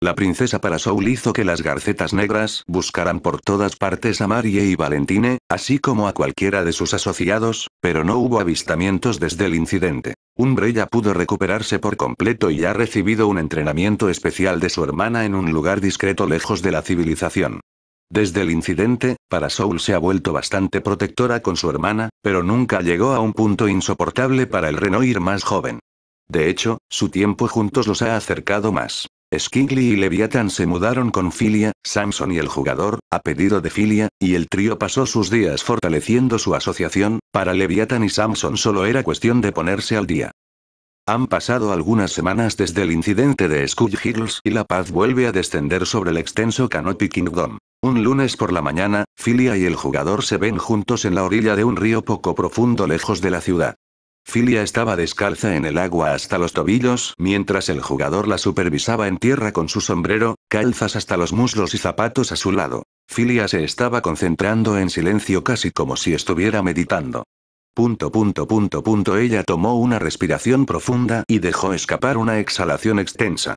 La princesa Parasoul hizo que las garcetas negras buscaran por todas partes a Marie y Valentine, así como a cualquiera de sus asociados, pero no hubo avistamientos desde el incidente. Umbrella pudo recuperarse por completo y ha recibido un entrenamiento especial de su hermana en un lugar discreto lejos de la civilización. Desde el incidente, Parasoul se ha vuelto bastante protectora con su hermana, pero nunca llegó a un punto insoportable para el Renoir más joven. De hecho, su tiempo juntos los ha acercado más skinley y Leviathan se mudaron con Filia, Samson y el jugador, a pedido de Filia, y el trío pasó sus días fortaleciendo su asociación, para Leviathan y Samson solo era cuestión de ponerse al día. Han pasado algunas semanas desde el incidente de Skull Hills y la paz vuelve a descender sobre el extenso Canopy Kingdom. Un lunes por la mañana, Filia y el jugador se ven juntos en la orilla de un río poco profundo lejos de la ciudad. Filia estaba descalza en el agua hasta los tobillos, mientras el jugador la supervisaba en tierra con su sombrero, calzas hasta los muslos y zapatos a su lado. Filia se estaba concentrando en silencio casi como si estuviera meditando. Ella tomó una respiración profunda y dejó escapar una exhalación extensa.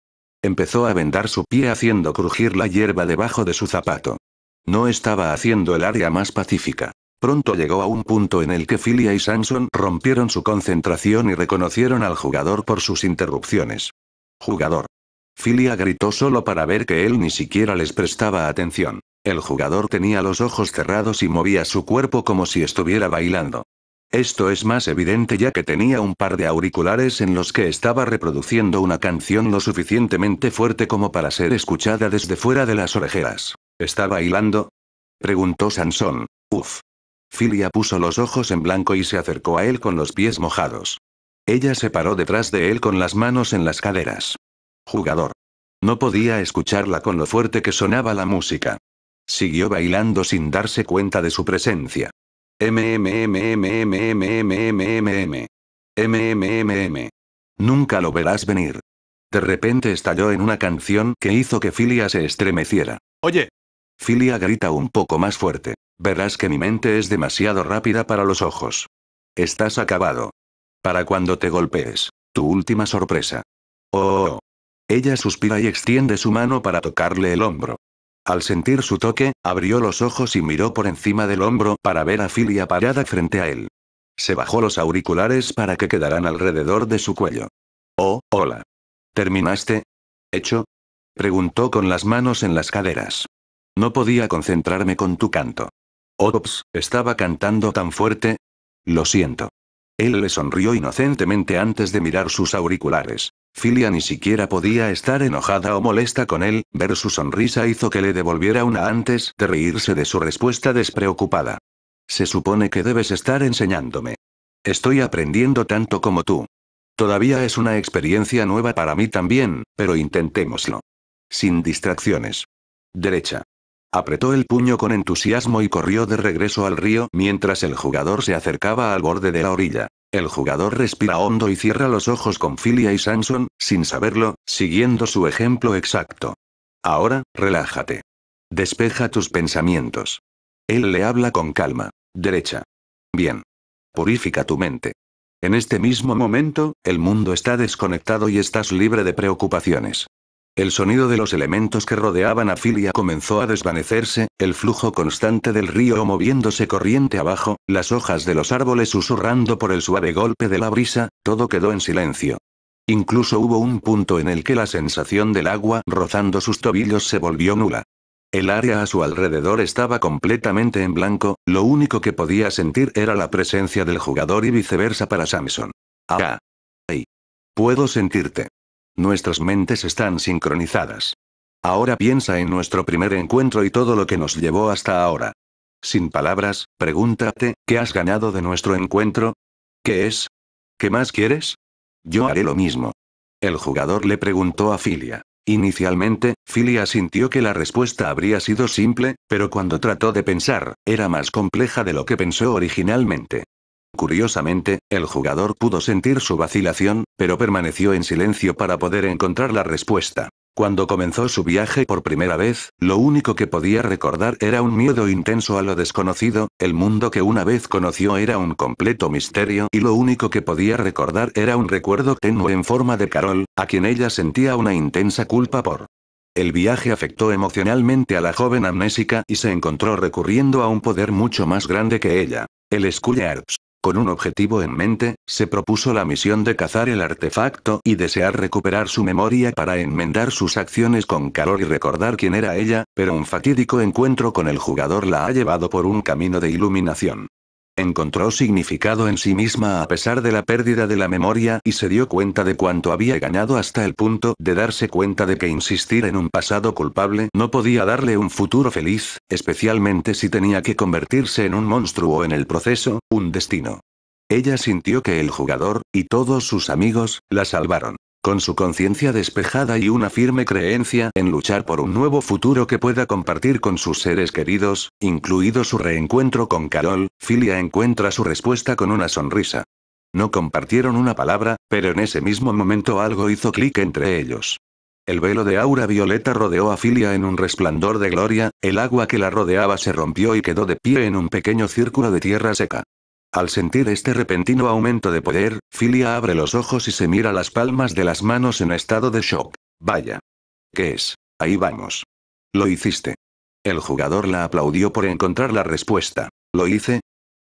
Empezó a vendar su pie haciendo crujir la hierba debajo de su zapato. No estaba haciendo el área más pacífica. Pronto llegó a un punto en el que Philia y Samson rompieron su concentración y reconocieron al jugador por sus interrupciones. Jugador. Philia gritó solo para ver que él ni siquiera les prestaba atención. El jugador tenía los ojos cerrados y movía su cuerpo como si estuviera bailando. Esto es más evidente ya que tenía un par de auriculares en los que estaba reproduciendo una canción lo suficientemente fuerte como para ser escuchada desde fuera de las orejeras. ¿Está bailando? preguntó Sansón. Uf. Filia puso los ojos en blanco y se acercó a él con los pies mojados. Ella se paró detrás de él con las manos en las caderas. Jugador. No podía escucharla con lo fuerte que sonaba la música. Siguió bailando sin darse cuenta de su presencia. Nunca lo verás venir. De repente estalló en una canción que hizo que Filia se estremeciera. Oye. Filia grita un poco más fuerte. Verás que mi mente es demasiado rápida para los ojos. Estás acabado. Para cuando te golpees. Tu última sorpresa. Oh. Ella suspira y extiende su mano para tocarle el hombro. Al sentir su toque, abrió los ojos y miró por encima del hombro para ver a Filia parada frente a él. Se bajó los auriculares para que quedaran alrededor de su cuello. Oh, hola. ¿Terminaste? ¿Hecho? Preguntó con las manos en las caderas. No podía concentrarme con tu canto. Ops, oh, estaba cantando tan fuerte. Lo siento. Él le sonrió inocentemente antes de mirar sus auriculares. Filia ni siquiera podía estar enojada o molesta con él, ver su sonrisa hizo que le devolviera una antes de reírse de su respuesta despreocupada. Se supone que debes estar enseñándome. Estoy aprendiendo tanto como tú. Todavía es una experiencia nueva para mí también, pero intentémoslo. Sin distracciones. Derecha. Apretó el puño con entusiasmo y corrió de regreso al río mientras el jugador se acercaba al borde de la orilla. El jugador respira hondo y cierra los ojos con Philia y Samson, sin saberlo, siguiendo su ejemplo exacto. Ahora, relájate. Despeja tus pensamientos. Él le habla con calma. Derecha. Bien. Purifica tu mente. En este mismo momento, el mundo está desconectado y estás libre de preocupaciones. El sonido de los elementos que rodeaban a Filia comenzó a desvanecerse, el flujo constante del río moviéndose corriente abajo, las hojas de los árboles susurrando por el suave golpe de la brisa, todo quedó en silencio. Incluso hubo un punto en el que la sensación del agua rozando sus tobillos se volvió nula. El área a su alrededor estaba completamente en blanco, lo único que podía sentir era la presencia del jugador y viceversa para Samson. Ah. Hey. Puedo sentirte. Nuestras mentes están sincronizadas. Ahora piensa en nuestro primer encuentro y todo lo que nos llevó hasta ahora. Sin palabras, pregúntate, ¿qué has ganado de nuestro encuentro? ¿Qué es? ¿Qué más quieres? Yo haré lo mismo. El jugador le preguntó a Filia. Inicialmente, Filia sintió que la respuesta habría sido simple, pero cuando trató de pensar, era más compleja de lo que pensó originalmente. Curiosamente, el jugador pudo sentir su vacilación, pero permaneció en silencio para poder encontrar la respuesta. Cuando comenzó su viaje por primera vez, lo único que podía recordar era un miedo intenso a lo desconocido, el mundo que una vez conoció era un completo misterio y lo único que podía recordar era un recuerdo tenue en forma de Carol, a quien ella sentía una intensa culpa por. El viaje afectó emocionalmente a la joven amnésica y se encontró recurriendo a un poder mucho más grande que ella. El Arts. Con un objetivo en mente, se propuso la misión de cazar el artefacto y desear recuperar su memoria para enmendar sus acciones con calor y recordar quién era ella, pero un fatídico encuentro con el jugador la ha llevado por un camino de iluminación. Encontró significado en sí misma a pesar de la pérdida de la memoria y se dio cuenta de cuánto había ganado hasta el punto de darse cuenta de que insistir en un pasado culpable no podía darle un futuro feliz, especialmente si tenía que convertirse en un monstruo en el proceso, destino. Ella sintió que el jugador, y todos sus amigos, la salvaron. Con su conciencia despejada y una firme creencia en luchar por un nuevo futuro que pueda compartir con sus seres queridos, incluido su reencuentro con Carol, Filia encuentra su respuesta con una sonrisa. No compartieron una palabra, pero en ese mismo momento algo hizo clic entre ellos. El velo de aura violeta rodeó a Filia en un resplandor de gloria, el agua que la rodeaba se rompió y quedó de pie en un pequeño círculo de tierra seca. Al sentir este repentino aumento de poder, Filia abre los ojos y se mira las palmas de las manos en estado de shock. Vaya. ¿Qué es? Ahí vamos. Lo hiciste. El jugador la aplaudió por encontrar la respuesta. ¿Lo hice?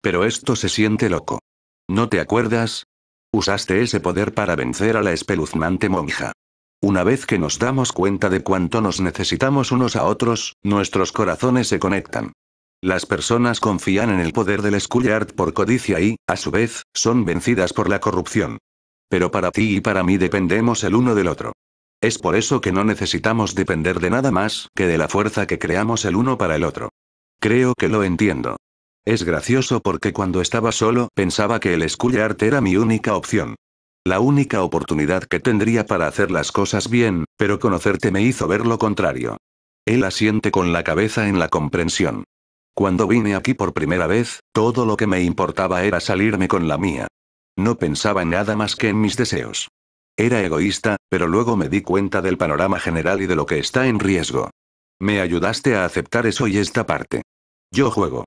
Pero esto se siente loco. ¿No te acuerdas? Usaste ese poder para vencer a la espeluznante monja. Una vez que nos damos cuenta de cuánto nos necesitamos unos a otros, nuestros corazones se conectan. Las personas confían en el poder del Schoolyard por codicia y, a su vez, son vencidas por la corrupción. Pero para ti y para mí dependemos el uno del otro. Es por eso que no necesitamos depender de nada más que de la fuerza que creamos el uno para el otro. Creo que lo entiendo. Es gracioso porque cuando estaba solo pensaba que el Schoolyard era mi única opción. La única oportunidad que tendría para hacer las cosas bien, pero conocerte me hizo ver lo contrario. Él asiente con la cabeza en la comprensión. Cuando vine aquí por primera vez, todo lo que me importaba era salirme con la mía. No pensaba en nada más que en mis deseos. Era egoísta, pero luego me di cuenta del panorama general y de lo que está en riesgo. Me ayudaste a aceptar eso y esta parte. Yo juego.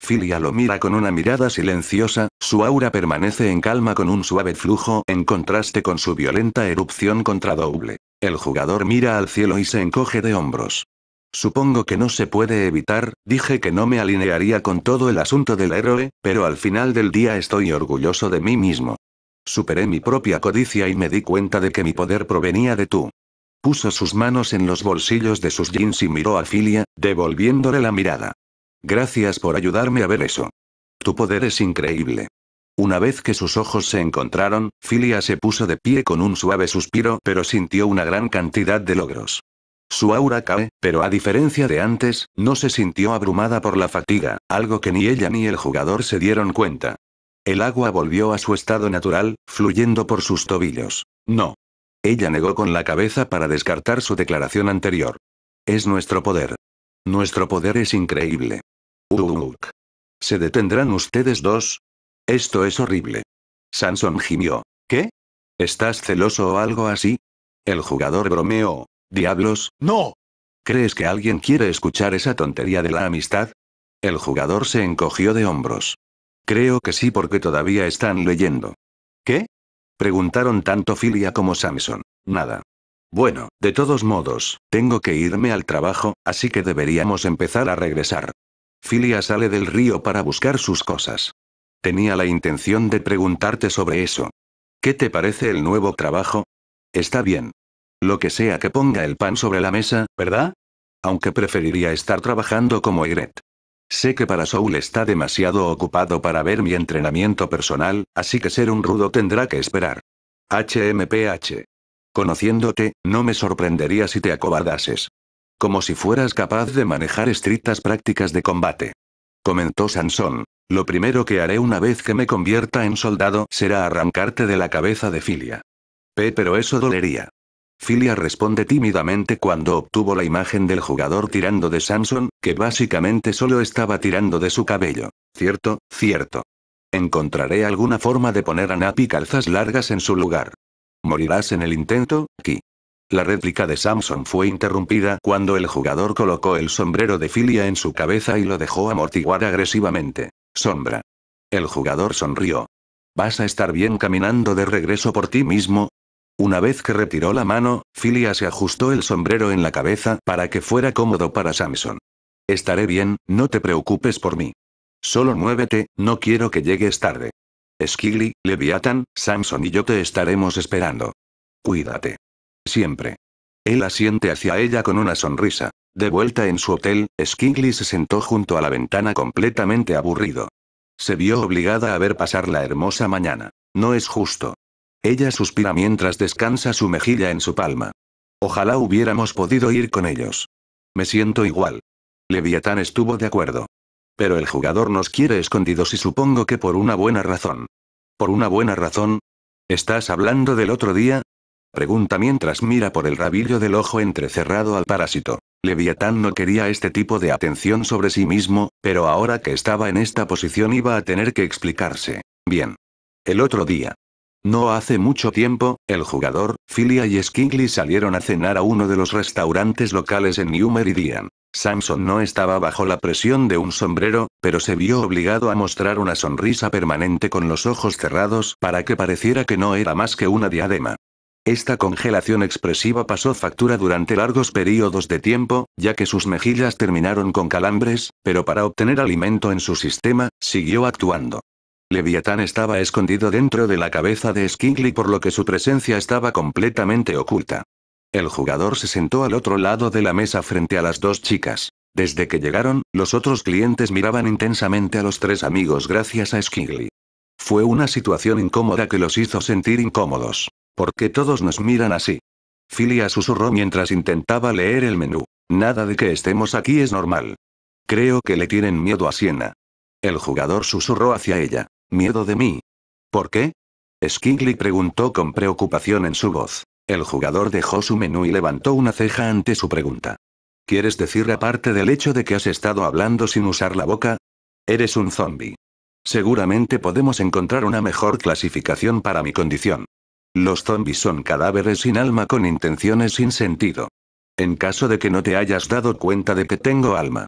Filia lo mira con una mirada silenciosa, su aura permanece en calma con un suave flujo en contraste con su violenta erupción contra Doble. El jugador mira al cielo y se encoge de hombros. Supongo que no se puede evitar, dije que no me alinearía con todo el asunto del héroe, pero al final del día estoy orgulloso de mí mismo. Superé mi propia codicia y me di cuenta de que mi poder provenía de tú. Puso sus manos en los bolsillos de sus jeans y miró a Filia, devolviéndole la mirada. Gracias por ayudarme a ver eso. Tu poder es increíble. Una vez que sus ojos se encontraron, Filia se puso de pie con un suave suspiro pero sintió una gran cantidad de logros. Su aura cae, pero a diferencia de antes, no se sintió abrumada por la fatiga, algo que ni ella ni el jugador se dieron cuenta. El agua volvió a su estado natural, fluyendo por sus tobillos. No. Ella negó con la cabeza para descartar su declaración anterior. Es nuestro poder. Nuestro poder es increíble. ¿Se detendrán ustedes dos? Esto es horrible. Sanson gimió. ¿Qué? ¿Estás celoso o algo así? El jugador bromeó. Diablos, no. ¿Crees que alguien quiere escuchar esa tontería de la amistad? El jugador se encogió de hombros. Creo que sí porque todavía están leyendo. ¿Qué? Preguntaron tanto Filia como Samson. Nada. Bueno, de todos modos, tengo que irme al trabajo, así que deberíamos empezar a regresar. Filia sale del río para buscar sus cosas. Tenía la intención de preguntarte sobre eso. ¿Qué te parece el nuevo trabajo? Está bien. Lo que sea que ponga el pan sobre la mesa, ¿verdad? Aunque preferiría estar trabajando como Iret. Sé que para Soul está demasiado ocupado para ver mi entrenamiento personal, así que ser un rudo tendrá que esperar. HMPH. Conociéndote, no me sorprendería si te acobardases. Como si fueras capaz de manejar estrictas prácticas de combate. Comentó Sansón. Lo primero que haré una vez que me convierta en soldado será arrancarte de la cabeza de Filia. P, pero eso dolería. Filia responde tímidamente cuando obtuvo la imagen del jugador tirando de Samson, que básicamente solo estaba tirando de su cabello. Cierto, cierto. Encontraré alguna forma de poner a Napi calzas largas en su lugar. Morirás en el intento, Ki. La réplica de Samson fue interrumpida cuando el jugador colocó el sombrero de Filia en su cabeza y lo dejó amortiguar agresivamente. Sombra. El jugador sonrió. Vas a estar bien caminando de regreso por ti mismo, una vez que retiró la mano, Filia se ajustó el sombrero en la cabeza para que fuera cómodo para Samson. Estaré bien, no te preocupes por mí. Solo muévete, no quiero que llegues tarde. Skigley, Leviathan, Samson y yo te estaremos esperando. Cuídate. Siempre. Él asiente hacia ella con una sonrisa. De vuelta en su hotel, Skigley se sentó junto a la ventana completamente aburrido. Se vio obligada a ver pasar la hermosa mañana. No es justo. Ella suspira mientras descansa su mejilla en su palma. Ojalá hubiéramos podido ir con ellos. Me siento igual. Leviatán estuvo de acuerdo. Pero el jugador nos quiere escondidos y supongo que por una buena razón. ¿Por una buena razón? ¿Estás hablando del otro día? Pregunta mientras mira por el rabillo del ojo entrecerrado al parásito. Leviatán no quería este tipo de atención sobre sí mismo, pero ahora que estaba en esta posición iba a tener que explicarse. Bien. El otro día. No hace mucho tiempo, el jugador, Philia y Skinley salieron a cenar a uno de los restaurantes locales en New Meridian. Samson no estaba bajo la presión de un sombrero, pero se vio obligado a mostrar una sonrisa permanente con los ojos cerrados para que pareciera que no era más que una diadema. Esta congelación expresiva pasó factura durante largos periodos de tiempo, ya que sus mejillas terminaron con calambres, pero para obtener alimento en su sistema, siguió actuando. Leviatán estaba escondido dentro de la cabeza de skinley por lo que su presencia estaba completamente oculta. El jugador se sentó al otro lado de la mesa frente a las dos chicas. Desde que llegaron, los otros clientes miraban intensamente a los tres amigos gracias a Skigli. Fue una situación incómoda que los hizo sentir incómodos. ¿Por qué todos nos miran así? Filia susurró mientras intentaba leer el menú. Nada de que estemos aquí es normal. Creo que le tienen miedo a Siena. El jugador susurró hacia ella. Miedo de mí. ¿Por qué? Skigley preguntó con preocupación en su voz. El jugador dejó su menú y levantó una ceja ante su pregunta. ¿Quieres decir aparte del hecho de que has estado hablando sin usar la boca? Eres un zombie. Seguramente podemos encontrar una mejor clasificación para mi condición. Los zombies son cadáveres sin alma con intenciones sin sentido. En caso de que no te hayas dado cuenta de que tengo alma.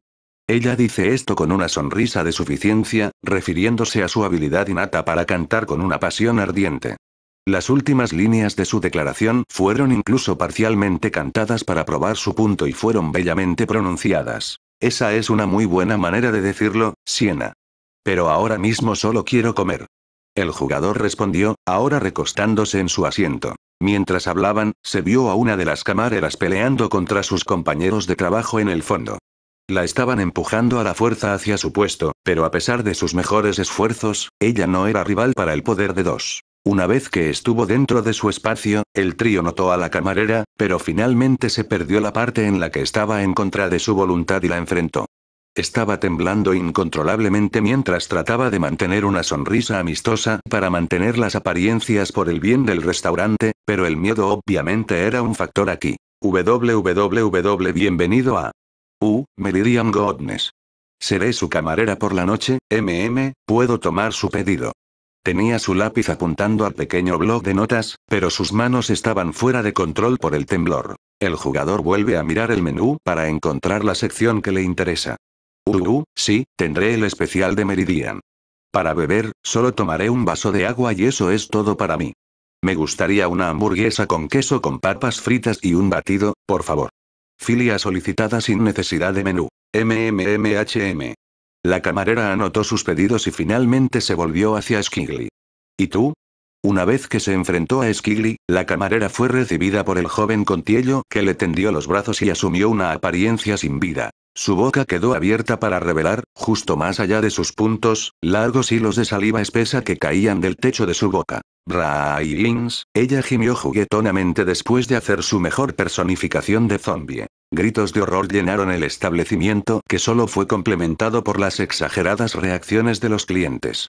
Ella dice esto con una sonrisa de suficiencia, refiriéndose a su habilidad innata para cantar con una pasión ardiente. Las últimas líneas de su declaración fueron incluso parcialmente cantadas para probar su punto y fueron bellamente pronunciadas. Esa es una muy buena manera de decirlo, Siena. Pero ahora mismo solo quiero comer. El jugador respondió, ahora recostándose en su asiento. Mientras hablaban, se vio a una de las camareras peleando contra sus compañeros de trabajo en el fondo. La estaban empujando a la fuerza hacia su puesto, pero a pesar de sus mejores esfuerzos, ella no era rival para el poder de dos. Una vez que estuvo dentro de su espacio, el trío notó a la camarera, pero finalmente se perdió la parte en la que estaba en contra de su voluntad y la enfrentó. Estaba temblando incontrolablemente mientras trataba de mantener una sonrisa amistosa para mantener las apariencias por el bien del restaurante, pero el miedo obviamente era un factor aquí. www bienvenido a Uh, Meridian Godness. Seré su camarera por la noche, MM, puedo tomar su pedido. Tenía su lápiz apuntando al pequeño blog de notas, pero sus manos estaban fuera de control por el temblor. El jugador vuelve a mirar el menú para encontrar la sección que le interesa. Uh, uh, sí, tendré el especial de Meridian. Para beber, solo tomaré un vaso de agua y eso es todo para mí. Me gustaría una hamburguesa con queso con papas fritas y un batido, por favor. Filia solicitada sin necesidad de menú. MMMHM. La camarera anotó sus pedidos y finalmente se volvió hacia Skigli. ¿Y tú? Una vez que se enfrentó a Skigli, la camarera fue recibida por el joven Contiello que le tendió los brazos y asumió una apariencia sin vida. Su boca quedó abierta para revelar, justo más allá de sus puntos, largos hilos de saliva espesa que caían del techo de su boca. Brains, ella gimió juguetonamente después de hacer su mejor personificación de zombie. Gritos de horror llenaron el establecimiento que solo fue complementado por las exageradas reacciones de los clientes.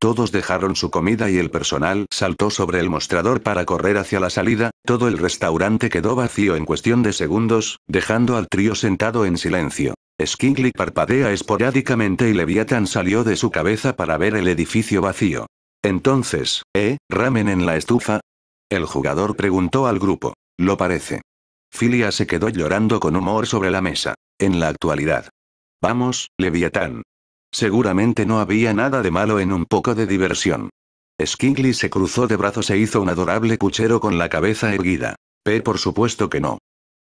Todos dejaron su comida y el personal saltó sobre el mostrador para correr hacia la salida, todo el restaurante quedó vacío en cuestión de segundos, dejando al trío sentado en silencio. Skinkly parpadea esporádicamente y Leviathan salió de su cabeza para ver el edificio vacío. Entonces, ¿eh, ramen en la estufa? El jugador preguntó al grupo. Lo parece. Filia se quedó llorando con humor sobre la mesa. En la actualidad. Vamos, Leviatán. Seguramente no había nada de malo en un poco de diversión. Skigli se cruzó de brazos e hizo un adorable puchero con la cabeza erguida. P por supuesto que no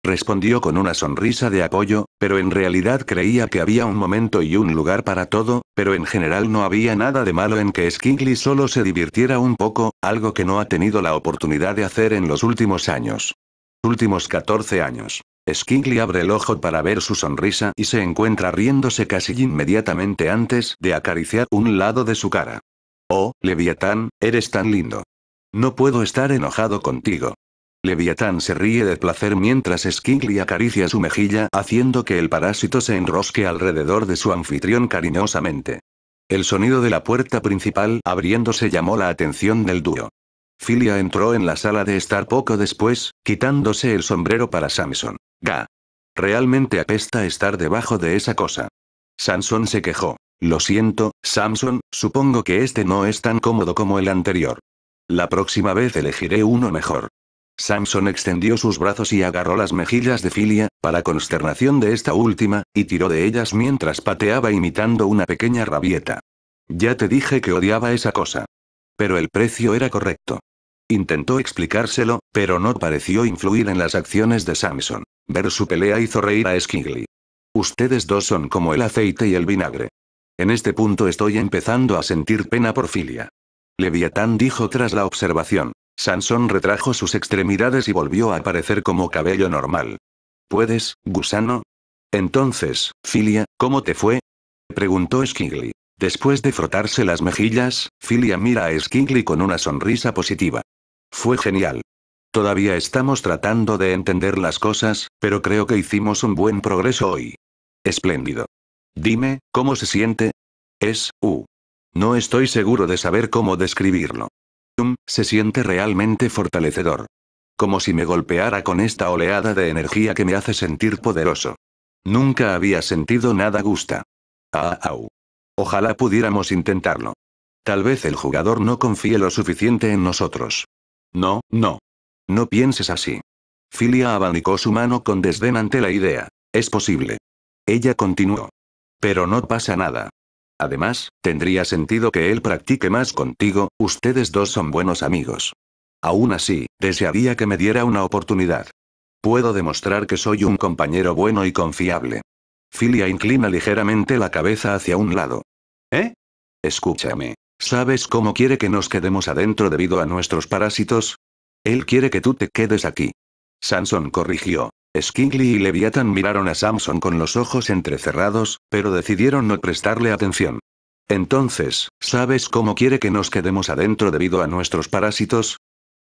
respondió con una sonrisa de apoyo, pero en realidad creía que había un momento y un lugar para todo, pero en general no había nada de malo en que Skinly solo se divirtiera un poco, algo que no ha tenido la oportunidad de hacer en los últimos años. Últimos 14 años. Skinly abre el ojo para ver su sonrisa y se encuentra riéndose casi inmediatamente antes de acariciar un lado de su cara. Oh, Leviatán, eres tan lindo. No puedo estar enojado contigo. Leviatán se ríe de placer mientras Skigley acaricia su mejilla haciendo que el parásito se enrosque alrededor de su anfitrión cariñosamente. El sonido de la puerta principal abriéndose llamó la atención del dúo. Filia entró en la sala de estar poco después, quitándose el sombrero para Samson. Ga. Realmente apesta estar debajo de esa cosa. Samson se quejó. Lo siento, Samson, supongo que este no es tan cómodo como el anterior. La próxima vez elegiré uno mejor. Samson extendió sus brazos y agarró las mejillas de Filia, para consternación de esta última, y tiró de ellas mientras pateaba imitando una pequeña rabieta. Ya te dije que odiaba esa cosa. Pero el precio era correcto. Intentó explicárselo, pero no pareció influir en las acciones de Samson. Ver su pelea hizo reír a Skigley. Ustedes dos son como el aceite y el vinagre. En este punto estoy empezando a sentir pena por Filia. Leviatán dijo tras la observación. Sansón retrajo sus extremidades y volvió a aparecer como cabello normal. ¿Puedes, gusano? Entonces, Filia, ¿cómo te fue? preguntó Skigli. Después de frotarse las mejillas, Filia mira a Skigli con una sonrisa positiva. Fue genial. Todavía estamos tratando de entender las cosas, pero creo que hicimos un buen progreso hoy. Espléndido. Dime, ¿cómo se siente? Es, u. No estoy seguro de saber cómo describirlo se siente realmente fortalecedor. Como si me golpeara con esta oleada de energía que me hace sentir poderoso. Nunca había sentido nada gusta. Ah, au. Ojalá pudiéramos intentarlo. Tal vez el jugador no confíe lo suficiente en nosotros. No, no. No pienses así. Filia abanicó su mano con desdén ante la idea. Es posible. Ella continuó. Pero no pasa nada. Además, tendría sentido que él practique más contigo, ustedes dos son buenos amigos. Aún así, desearía que me diera una oportunidad. Puedo demostrar que soy un compañero bueno y confiable. Filia inclina ligeramente la cabeza hacia un lado. ¿Eh? Escúchame. ¿Sabes cómo quiere que nos quedemos adentro debido a nuestros parásitos? Él quiere que tú te quedes aquí. Samson corrigió. Skingley y Leviathan miraron a Samson con los ojos entrecerrados, pero decidieron no prestarle atención. Entonces, ¿sabes cómo quiere que nos quedemos adentro debido a nuestros parásitos?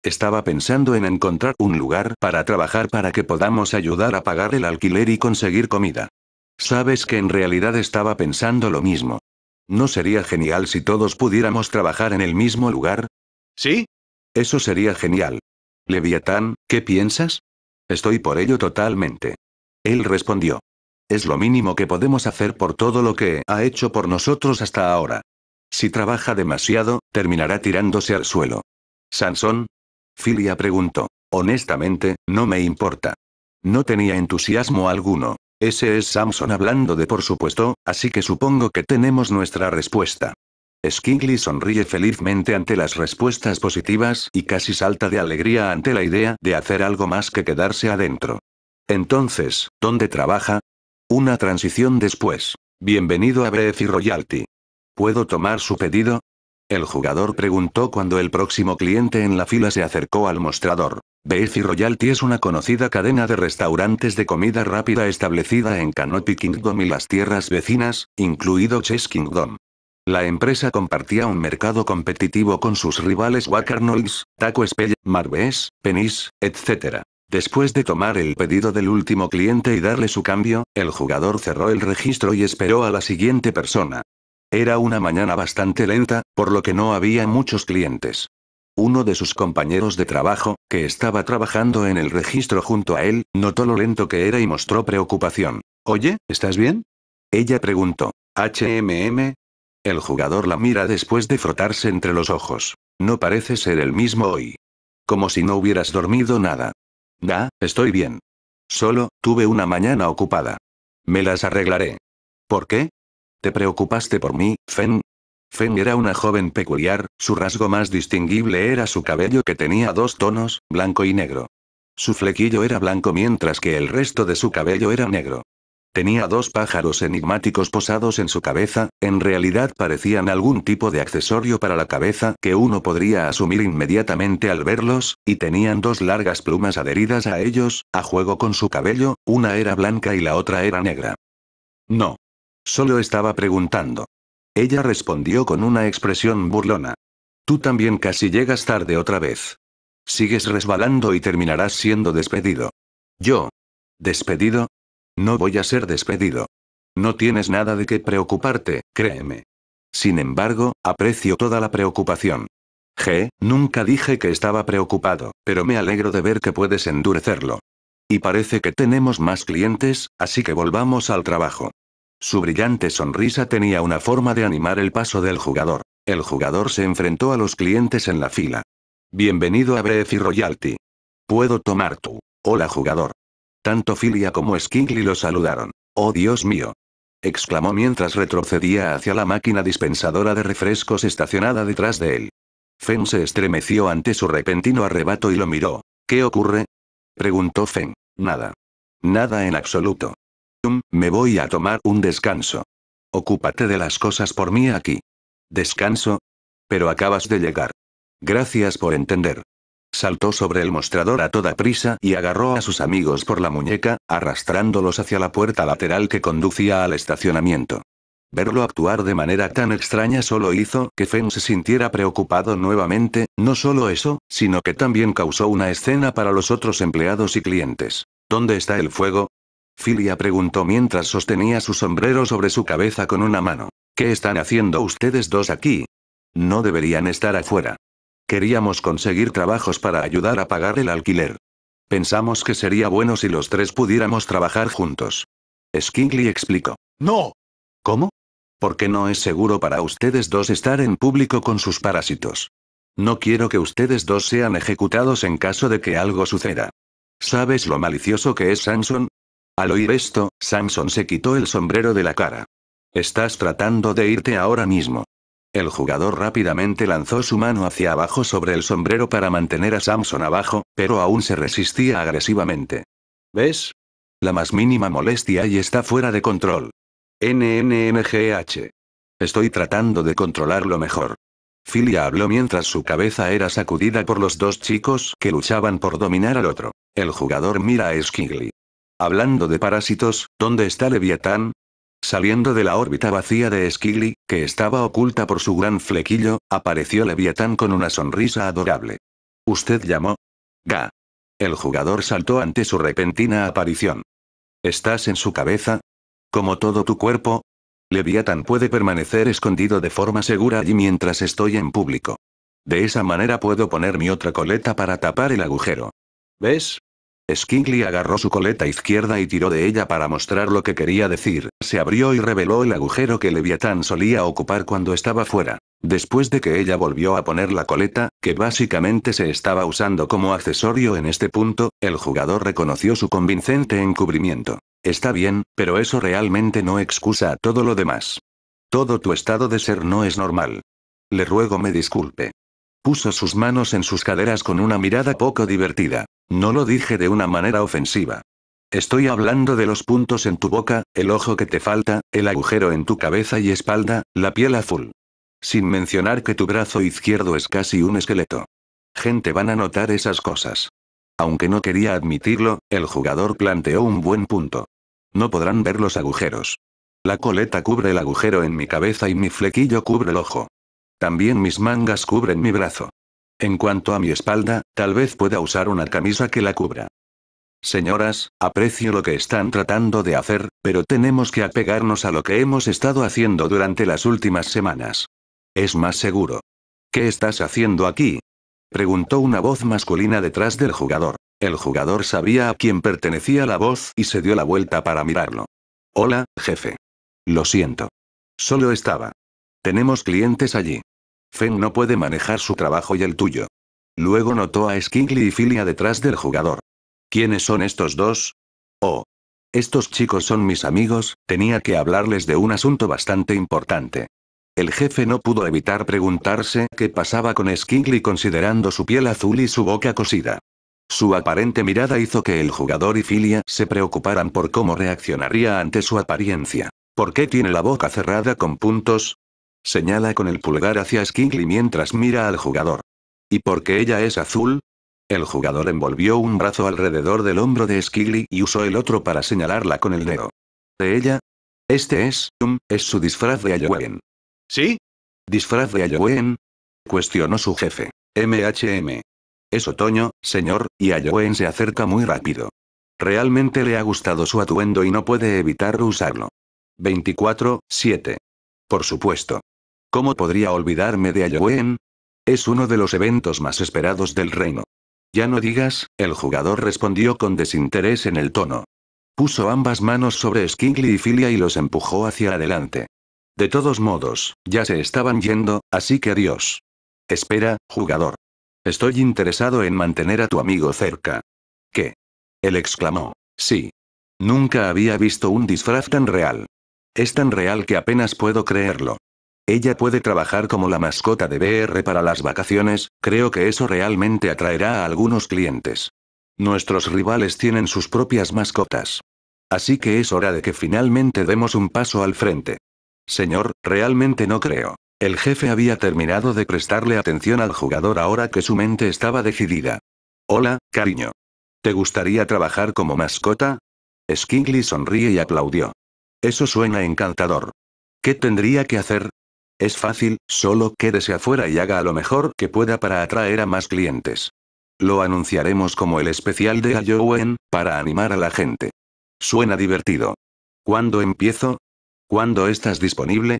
Estaba pensando en encontrar un lugar para trabajar para que podamos ayudar a pagar el alquiler y conseguir comida. Sabes que en realidad estaba pensando lo mismo. ¿No sería genial si todos pudiéramos trabajar en el mismo lugar? ¿Sí? Eso sería genial. Leviathan, ¿qué piensas? Estoy por ello totalmente. Él respondió. Es lo mínimo que podemos hacer por todo lo que ha hecho por nosotros hasta ahora. Si trabaja demasiado, terminará tirándose al suelo. Sansón? Filia preguntó. Honestamente, no me importa. No tenía entusiasmo alguno. Ese es Samson hablando de por supuesto, así que supongo que tenemos nuestra respuesta. Skingley sonríe felizmente ante las respuestas positivas y casi salta de alegría ante la idea de hacer algo más que quedarse adentro. Entonces, ¿dónde trabaja? Una transición después. Bienvenido a y Royalty. ¿Puedo tomar su pedido? El jugador preguntó cuando el próximo cliente en la fila se acercó al mostrador. y Royalty es una conocida cadena de restaurantes de comida rápida establecida en Canopy Kingdom y las tierras vecinas, incluido Chess Kingdom. La empresa compartía un mercado competitivo con sus rivales Wacker Noise, Taco Spell, Marves, Penis, etc. Después de tomar el pedido del último cliente y darle su cambio, el jugador cerró el registro y esperó a la siguiente persona. Era una mañana bastante lenta, por lo que no había muchos clientes. Uno de sus compañeros de trabajo, que estaba trabajando en el registro junto a él, notó lo lento que era y mostró preocupación. Oye, ¿estás bien? Ella preguntó. HMM, el jugador la mira después de frotarse entre los ojos. No parece ser el mismo hoy. Como si no hubieras dormido nada. Da, estoy bien. Solo, tuve una mañana ocupada. Me las arreglaré. ¿Por qué? ¿Te preocupaste por mí, Fen? Fen era una joven peculiar, su rasgo más distinguible era su cabello que tenía dos tonos, blanco y negro. Su flequillo era blanco mientras que el resto de su cabello era negro. Tenía dos pájaros enigmáticos posados en su cabeza, en realidad parecían algún tipo de accesorio para la cabeza que uno podría asumir inmediatamente al verlos, y tenían dos largas plumas adheridas a ellos, a juego con su cabello, una era blanca y la otra era negra. No. Solo estaba preguntando. Ella respondió con una expresión burlona. Tú también casi llegas tarde otra vez. Sigues resbalando y terminarás siendo despedido. Yo. ¿Despedido? No voy a ser despedido. No tienes nada de qué preocuparte, créeme. Sin embargo, aprecio toda la preocupación. G, nunca dije que estaba preocupado, pero me alegro de ver que puedes endurecerlo. Y parece que tenemos más clientes, así que volvamos al trabajo. Su brillante sonrisa tenía una forma de animar el paso del jugador. El jugador se enfrentó a los clientes en la fila. Bienvenido a Brefi Royalty. Puedo tomar tu. Hola jugador. Tanto Filia como Skinley lo saludaron. ¡Oh Dios mío! exclamó mientras retrocedía hacia la máquina dispensadora de refrescos estacionada detrás de él. Fen se estremeció ante su repentino arrebato y lo miró. ¿Qué ocurre? preguntó Fen. Nada. Nada en absoluto. Um, me voy a tomar un descanso. Ocúpate de las cosas por mí aquí. ¿Descanso? Pero acabas de llegar. Gracias por entender. Saltó sobre el mostrador a toda prisa y agarró a sus amigos por la muñeca, arrastrándolos hacia la puerta lateral que conducía al estacionamiento. Verlo actuar de manera tan extraña solo hizo que Fen se sintiera preocupado nuevamente, no solo eso, sino que también causó una escena para los otros empleados y clientes. ¿Dónde está el fuego? Filia preguntó mientras sostenía su sombrero sobre su cabeza con una mano. ¿Qué están haciendo ustedes dos aquí? No deberían estar afuera. Queríamos conseguir trabajos para ayudar a pagar el alquiler. Pensamos que sería bueno si los tres pudiéramos trabajar juntos. Skingley explicó. ¡No! ¿Cómo? Porque no es seguro para ustedes dos estar en público con sus parásitos. No quiero que ustedes dos sean ejecutados en caso de que algo suceda. ¿Sabes lo malicioso que es Samson? Al oír esto, Samson se quitó el sombrero de la cara. Estás tratando de irte ahora mismo. El jugador rápidamente lanzó su mano hacia abajo sobre el sombrero para mantener a Samson abajo, pero aún se resistía agresivamente. ¿Ves? La más mínima molestia y está fuera de control. NNNGH. Estoy tratando de controlarlo mejor. Filia habló mientras su cabeza era sacudida por los dos chicos que luchaban por dominar al otro. El jugador mira a Skigley. Hablando de parásitos, ¿dónde está Leviatán? Saliendo de la órbita vacía de Skilly, que estaba oculta por su gran flequillo, apareció Leviatán con una sonrisa adorable. ¿Usted llamó? Ga. El jugador saltó ante su repentina aparición. ¿Estás en su cabeza? ¿Como todo tu cuerpo? Leviathan puede permanecer escondido de forma segura allí mientras estoy en público. De esa manera puedo poner mi otra coleta para tapar el agujero. ¿Ves? Skinkly agarró su coleta izquierda y tiró de ella para mostrar lo que quería decir, se abrió y reveló el agujero que Leviatán solía ocupar cuando estaba fuera. Después de que ella volvió a poner la coleta, que básicamente se estaba usando como accesorio en este punto, el jugador reconoció su convincente encubrimiento. Está bien, pero eso realmente no excusa a todo lo demás. Todo tu estado de ser no es normal. Le ruego me disculpe. Puso sus manos en sus caderas con una mirada poco divertida. No lo dije de una manera ofensiva. Estoy hablando de los puntos en tu boca, el ojo que te falta, el agujero en tu cabeza y espalda, la piel azul. Sin mencionar que tu brazo izquierdo es casi un esqueleto. Gente van a notar esas cosas. Aunque no quería admitirlo, el jugador planteó un buen punto. No podrán ver los agujeros. La coleta cubre el agujero en mi cabeza y mi flequillo cubre el ojo. También mis mangas cubren mi brazo. En cuanto a mi espalda, tal vez pueda usar una camisa que la cubra. Señoras, aprecio lo que están tratando de hacer, pero tenemos que apegarnos a lo que hemos estado haciendo durante las últimas semanas. Es más seguro. ¿Qué estás haciendo aquí? Preguntó una voz masculina detrás del jugador. El jugador sabía a quién pertenecía la voz y se dio la vuelta para mirarlo. Hola, jefe. Lo siento. Solo estaba. Tenemos clientes allí. Feng no puede manejar su trabajo y el tuyo. Luego notó a Skingley y Filia detrás del jugador. ¿Quiénes son estos dos? Oh. Estos chicos son mis amigos, tenía que hablarles de un asunto bastante importante. El jefe no pudo evitar preguntarse qué pasaba con Skingley considerando su piel azul y su boca cosida. Su aparente mirada hizo que el jugador y Filia se preocuparan por cómo reaccionaría ante su apariencia. ¿Por qué tiene la boca cerrada con puntos? Señala con el pulgar hacia Skigli mientras mira al jugador. ¿Y por qué ella es azul? El jugador envolvió un brazo alrededor del hombro de Skigley y usó el otro para señalarla con el dedo. ¿De ella? Este es, um, es su disfraz de Ayowen. ¿Sí? ¿Disfraz de Ayowen? Cuestionó su jefe. MHM. Es otoño, señor, y Ayowen se acerca muy rápido. Realmente le ha gustado su atuendo y no puede evitar usarlo. 24, 7. Por supuesto. ¿Cómo podría olvidarme de Ayahuén? Es uno de los eventos más esperados del reino. Ya no digas, el jugador respondió con desinterés en el tono. Puso ambas manos sobre skingli y Filia y los empujó hacia adelante. De todos modos, ya se estaban yendo, así que adiós. Espera, jugador. Estoy interesado en mantener a tu amigo cerca. ¿Qué? Él exclamó. Sí. Nunca había visto un disfraz tan real. Es tan real que apenas puedo creerlo. Ella puede trabajar como la mascota de BR para las vacaciones, creo que eso realmente atraerá a algunos clientes. Nuestros rivales tienen sus propias mascotas. Así que es hora de que finalmente demos un paso al frente. Señor, realmente no creo. El jefe había terminado de prestarle atención al jugador ahora que su mente estaba decidida. Hola, cariño. ¿Te gustaría trabajar como mascota? Skingley sonríe y aplaudió. Eso suena encantador. ¿Qué tendría que hacer? Es fácil, solo quédese afuera y haga lo mejor que pueda para atraer a más clientes. Lo anunciaremos como el especial de Halloween, para animar a la gente. Suena divertido. ¿Cuándo empiezo? ¿Cuándo estás disponible?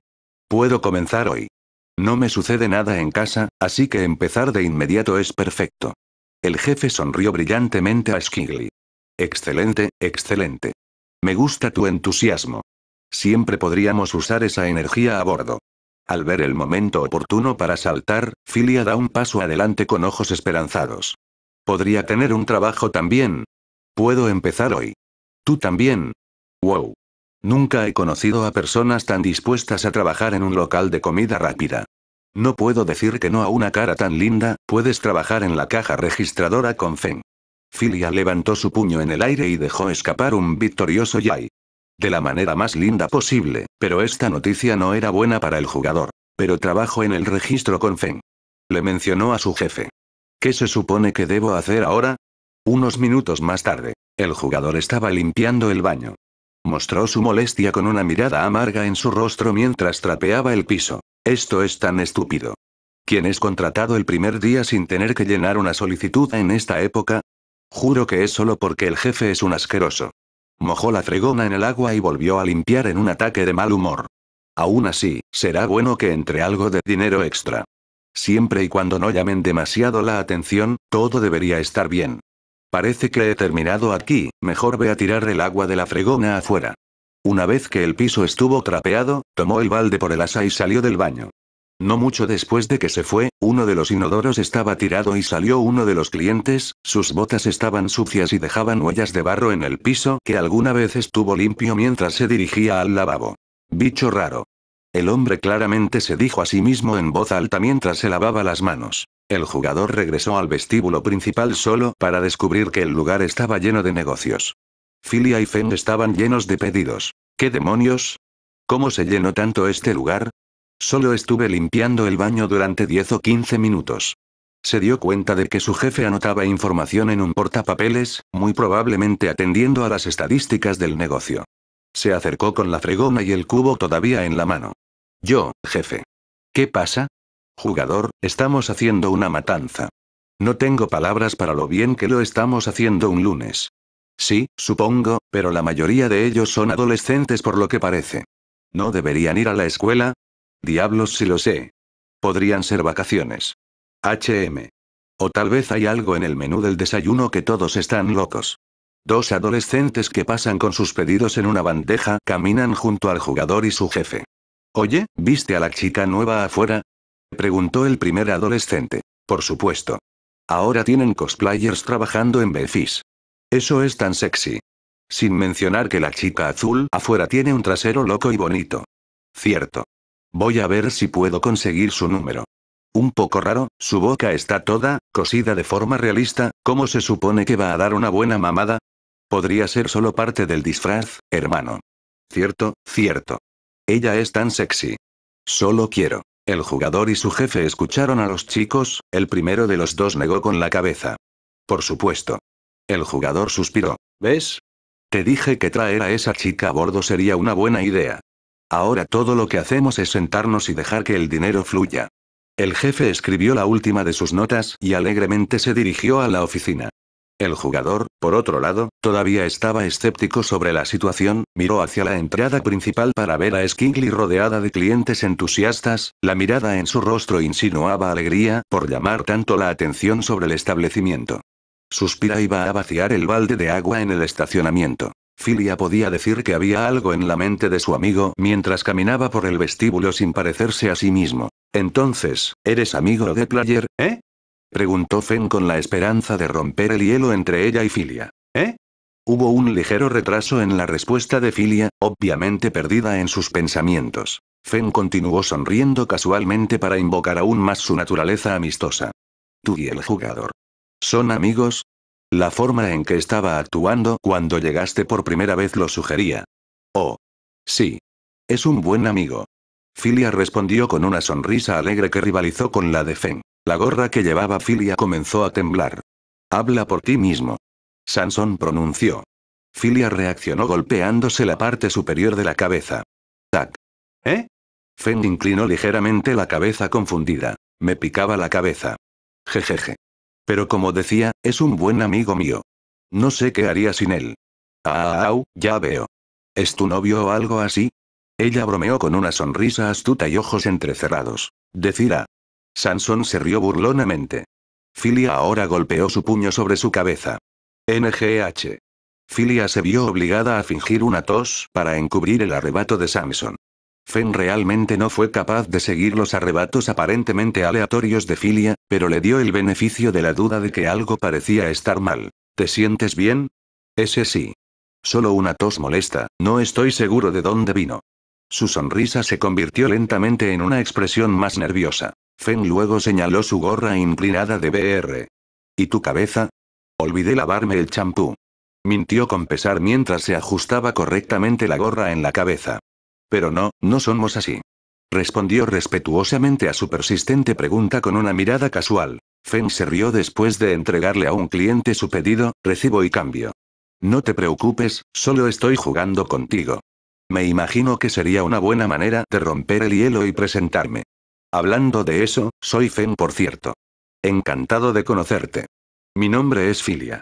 Puedo comenzar hoy. No me sucede nada en casa, así que empezar de inmediato es perfecto. El jefe sonrió brillantemente a Skigley. Excelente, excelente. Me gusta tu entusiasmo. Siempre podríamos usar esa energía a bordo. Al ver el momento oportuno para saltar, Filia da un paso adelante con ojos esperanzados. Podría tener un trabajo también. Puedo empezar hoy. Tú también. Wow. Nunca he conocido a personas tan dispuestas a trabajar en un local de comida rápida. No puedo decir que no a una cara tan linda, puedes trabajar en la caja registradora con Feng. Filia levantó su puño en el aire y dejó escapar un victorioso yay de la manera más linda posible, pero esta noticia no era buena para el jugador. Pero trabajo en el registro con Feng. Le mencionó a su jefe. ¿Qué se supone que debo hacer ahora? Unos minutos más tarde, el jugador estaba limpiando el baño. Mostró su molestia con una mirada amarga en su rostro mientras trapeaba el piso. Esto es tan estúpido. ¿Quién es contratado el primer día sin tener que llenar una solicitud en esta época? Juro que es solo porque el jefe es un asqueroso. Mojó la fregona en el agua y volvió a limpiar en un ataque de mal humor. Aún así, será bueno que entre algo de dinero extra. Siempre y cuando no llamen demasiado la atención, todo debería estar bien. Parece que he terminado aquí, mejor ve a tirar el agua de la fregona afuera. Una vez que el piso estuvo trapeado, tomó el balde por el asa y salió del baño. No mucho después de que se fue, uno de los inodoros estaba tirado y salió uno de los clientes, sus botas estaban sucias y dejaban huellas de barro en el piso que alguna vez estuvo limpio mientras se dirigía al lavabo. Bicho raro. El hombre claramente se dijo a sí mismo en voz alta mientras se lavaba las manos. El jugador regresó al vestíbulo principal solo para descubrir que el lugar estaba lleno de negocios. Filia y Feng estaban llenos de pedidos. ¿Qué demonios? ¿Cómo se llenó tanto este lugar? Solo estuve limpiando el baño durante 10 o 15 minutos. Se dio cuenta de que su jefe anotaba información en un portapapeles, muy probablemente atendiendo a las estadísticas del negocio. Se acercó con la fregona y el cubo todavía en la mano. Yo, jefe. ¿Qué pasa? Jugador, estamos haciendo una matanza. No tengo palabras para lo bien que lo estamos haciendo un lunes. Sí, supongo, pero la mayoría de ellos son adolescentes por lo que parece. No deberían ir a la escuela, Diablos si lo sé. Podrían ser vacaciones. HM. O tal vez hay algo en el menú del desayuno que todos están locos. Dos adolescentes que pasan con sus pedidos en una bandeja caminan junto al jugador y su jefe. Oye, ¿viste a la chica nueva afuera? Preguntó el primer adolescente. Por supuesto. Ahora tienen cosplayers trabajando en BFIS. Eso es tan sexy. Sin mencionar que la chica azul afuera tiene un trasero loco y bonito. Cierto. Voy a ver si puedo conseguir su número. Un poco raro, su boca está toda, cosida de forma realista, ¿cómo se supone que va a dar una buena mamada? Podría ser solo parte del disfraz, hermano. Cierto, cierto. Ella es tan sexy. Solo quiero. El jugador y su jefe escucharon a los chicos, el primero de los dos negó con la cabeza. Por supuesto. El jugador suspiró. ¿Ves? Te dije que traer a esa chica a bordo sería una buena idea. Ahora todo lo que hacemos es sentarnos y dejar que el dinero fluya. El jefe escribió la última de sus notas y alegremente se dirigió a la oficina. El jugador, por otro lado, todavía estaba escéptico sobre la situación, miró hacia la entrada principal para ver a Skingley rodeada de clientes entusiastas, la mirada en su rostro insinuaba alegría por llamar tanto la atención sobre el establecimiento. Suspira iba a vaciar el balde de agua en el estacionamiento. Filia podía decir que había algo en la mente de su amigo mientras caminaba por el vestíbulo sin parecerse a sí mismo. Entonces, ¿eres amigo de Player, eh? Preguntó Fen con la esperanza de romper el hielo entre ella y Filia. ¿Eh? Hubo un ligero retraso en la respuesta de Filia, obviamente perdida en sus pensamientos. Fen continuó sonriendo casualmente para invocar aún más su naturaleza amistosa. Tú y el jugador. ¿Son amigos? La forma en que estaba actuando cuando llegaste por primera vez lo sugería. Oh. Sí. Es un buen amigo. Filia respondió con una sonrisa alegre que rivalizó con la de Feng. La gorra que llevaba Filia comenzó a temblar. Habla por ti mismo. Sansón pronunció. Filia reaccionó golpeándose la parte superior de la cabeza. Tac. ¿Eh? Feng inclinó ligeramente la cabeza confundida. Me picaba la cabeza. Jejeje. Pero como decía, es un buen amigo mío. No sé qué haría sin él. Ah, ah, ya veo. ¿Es tu novio o algo así? Ella bromeó con una sonrisa astuta y ojos entrecerrados. Decirá. Samson se rió burlonamente. Filia ahora golpeó su puño sobre su cabeza. NGH. Filia se vio obligada a fingir una tos para encubrir el arrebato de Samson. Fen realmente no fue capaz de seguir los arrebatos aparentemente aleatorios de Filia, pero le dio el beneficio de la duda de que algo parecía estar mal. ¿Te sientes bien? Ese sí. Solo una tos molesta, no estoy seguro de dónde vino. Su sonrisa se convirtió lentamente en una expresión más nerviosa. Fen luego señaló su gorra inclinada de BR. ¿Y tu cabeza? Olvidé lavarme el champú. Mintió con pesar mientras se ajustaba correctamente la gorra en la cabeza. Pero no, no somos así. Respondió respetuosamente a su persistente pregunta con una mirada casual. Feng se rió después de entregarle a un cliente su pedido, recibo y cambio. No te preocupes, solo estoy jugando contigo. Me imagino que sería una buena manera de romper el hielo y presentarme. Hablando de eso, soy Fen por cierto. Encantado de conocerte. Mi nombre es Filia.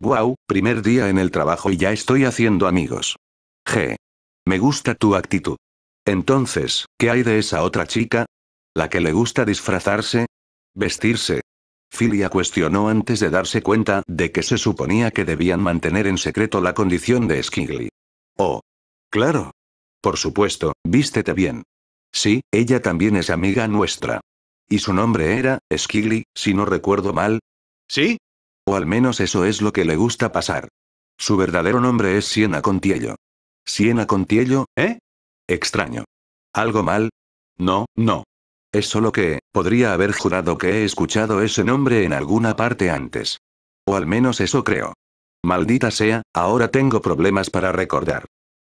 Wow, primer día en el trabajo y ya estoy haciendo amigos. G. Me gusta tu actitud. Entonces, ¿qué hay de esa otra chica? ¿La que le gusta disfrazarse? ¿Vestirse? Filia cuestionó antes de darse cuenta de que se suponía que debían mantener en secreto la condición de Skigli. Oh. Claro. Por supuesto, vístete bien. Sí, ella también es amiga nuestra. Y su nombre era, Skigli, si no recuerdo mal. ¿Sí? O al menos eso es lo que le gusta pasar. Su verdadero nombre es Siena Contiello. Siena Contiello, ¿eh? Extraño. ¿Algo mal? No, no. Es solo que, podría haber jurado que he escuchado ese nombre en alguna parte antes. O al menos eso creo. Maldita sea, ahora tengo problemas para recordar.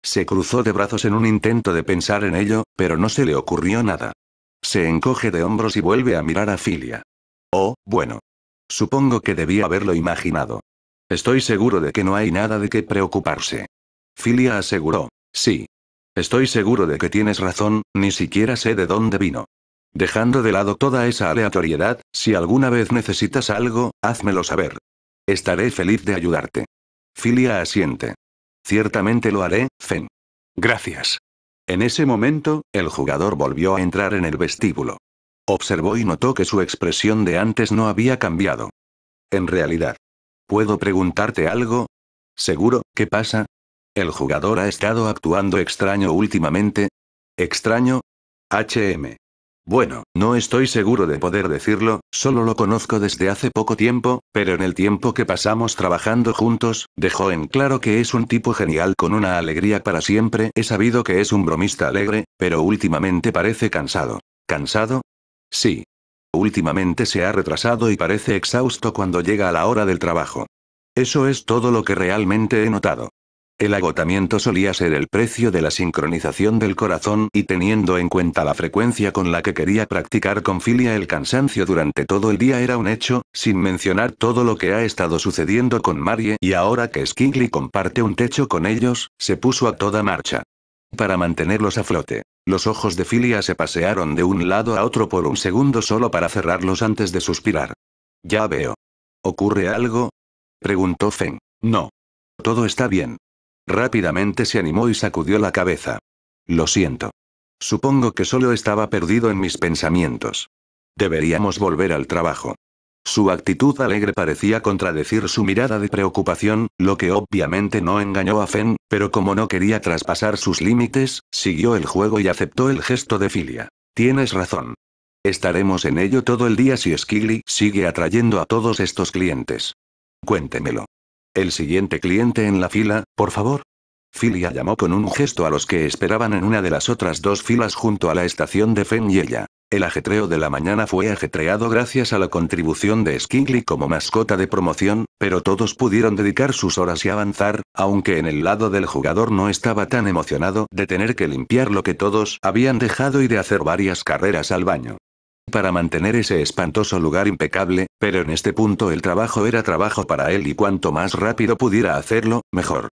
Se cruzó de brazos en un intento de pensar en ello, pero no se le ocurrió nada. Se encoge de hombros y vuelve a mirar a Filia. Oh, bueno. Supongo que debía haberlo imaginado. Estoy seguro de que no hay nada de qué preocuparse. Filia aseguró. Sí. Estoy seguro de que tienes razón, ni siquiera sé de dónde vino. Dejando de lado toda esa aleatoriedad, si alguna vez necesitas algo, házmelo saber. Estaré feliz de ayudarte. Filia asiente. Ciertamente lo haré, Fen. Gracias. En ese momento, el jugador volvió a entrar en el vestíbulo. Observó y notó que su expresión de antes no había cambiado. En realidad. ¿Puedo preguntarte algo? Seguro, ¿qué pasa? El jugador ha estado actuando extraño últimamente. ¿Extraño? HM. Bueno, no estoy seguro de poder decirlo, solo lo conozco desde hace poco tiempo, pero en el tiempo que pasamos trabajando juntos, dejó en claro que es un tipo genial con una alegría para siempre. He sabido que es un bromista alegre, pero últimamente parece cansado. ¿Cansado? Sí. Últimamente se ha retrasado y parece exhausto cuando llega a la hora del trabajo. Eso es todo lo que realmente he notado. El agotamiento solía ser el precio de la sincronización del corazón y teniendo en cuenta la frecuencia con la que quería practicar con Filia el cansancio durante todo el día era un hecho, sin mencionar todo lo que ha estado sucediendo con Marie y ahora que Skingley comparte un techo con ellos, se puso a toda marcha. Para mantenerlos a flote. Los ojos de Filia se pasearon de un lado a otro por un segundo solo para cerrarlos antes de suspirar. Ya veo. ¿Ocurre algo? Preguntó Feng. No. Todo está bien. Rápidamente se animó y sacudió la cabeza. Lo siento. Supongo que solo estaba perdido en mis pensamientos. Deberíamos volver al trabajo. Su actitud alegre parecía contradecir su mirada de preocupación, lo que obviamente no engañó a Fen, pero como no quería traspasar sus límites, siguió el juego y aceptó el gesto de Filia. Tienes razón. Estaremos en ello todo el día si Skilly sigue atrayendo a todos estos clientes. Cuéntemelo. El siguiente cliente en la fila, por favor. Filia llamó con un gesto a los que esperaban en una de las otras dos filas junto a la estación de Fen y ella. El ajetreo de la mañana fue ajetreado gracias a la contribución de skinley como mascota de promoción, pero todos pudieron dedicar sus horas y avanzar, aunque en el lado del jugador no estaba tan emocionado de tener que limpiar lo que todos habían dejado y de hacer varias carreras al baño para mantener ese espantoso lugar impecable, pero en este punto el trabajo era trabajo para él y cuanto más rápido pudiera hacerlo, mejor.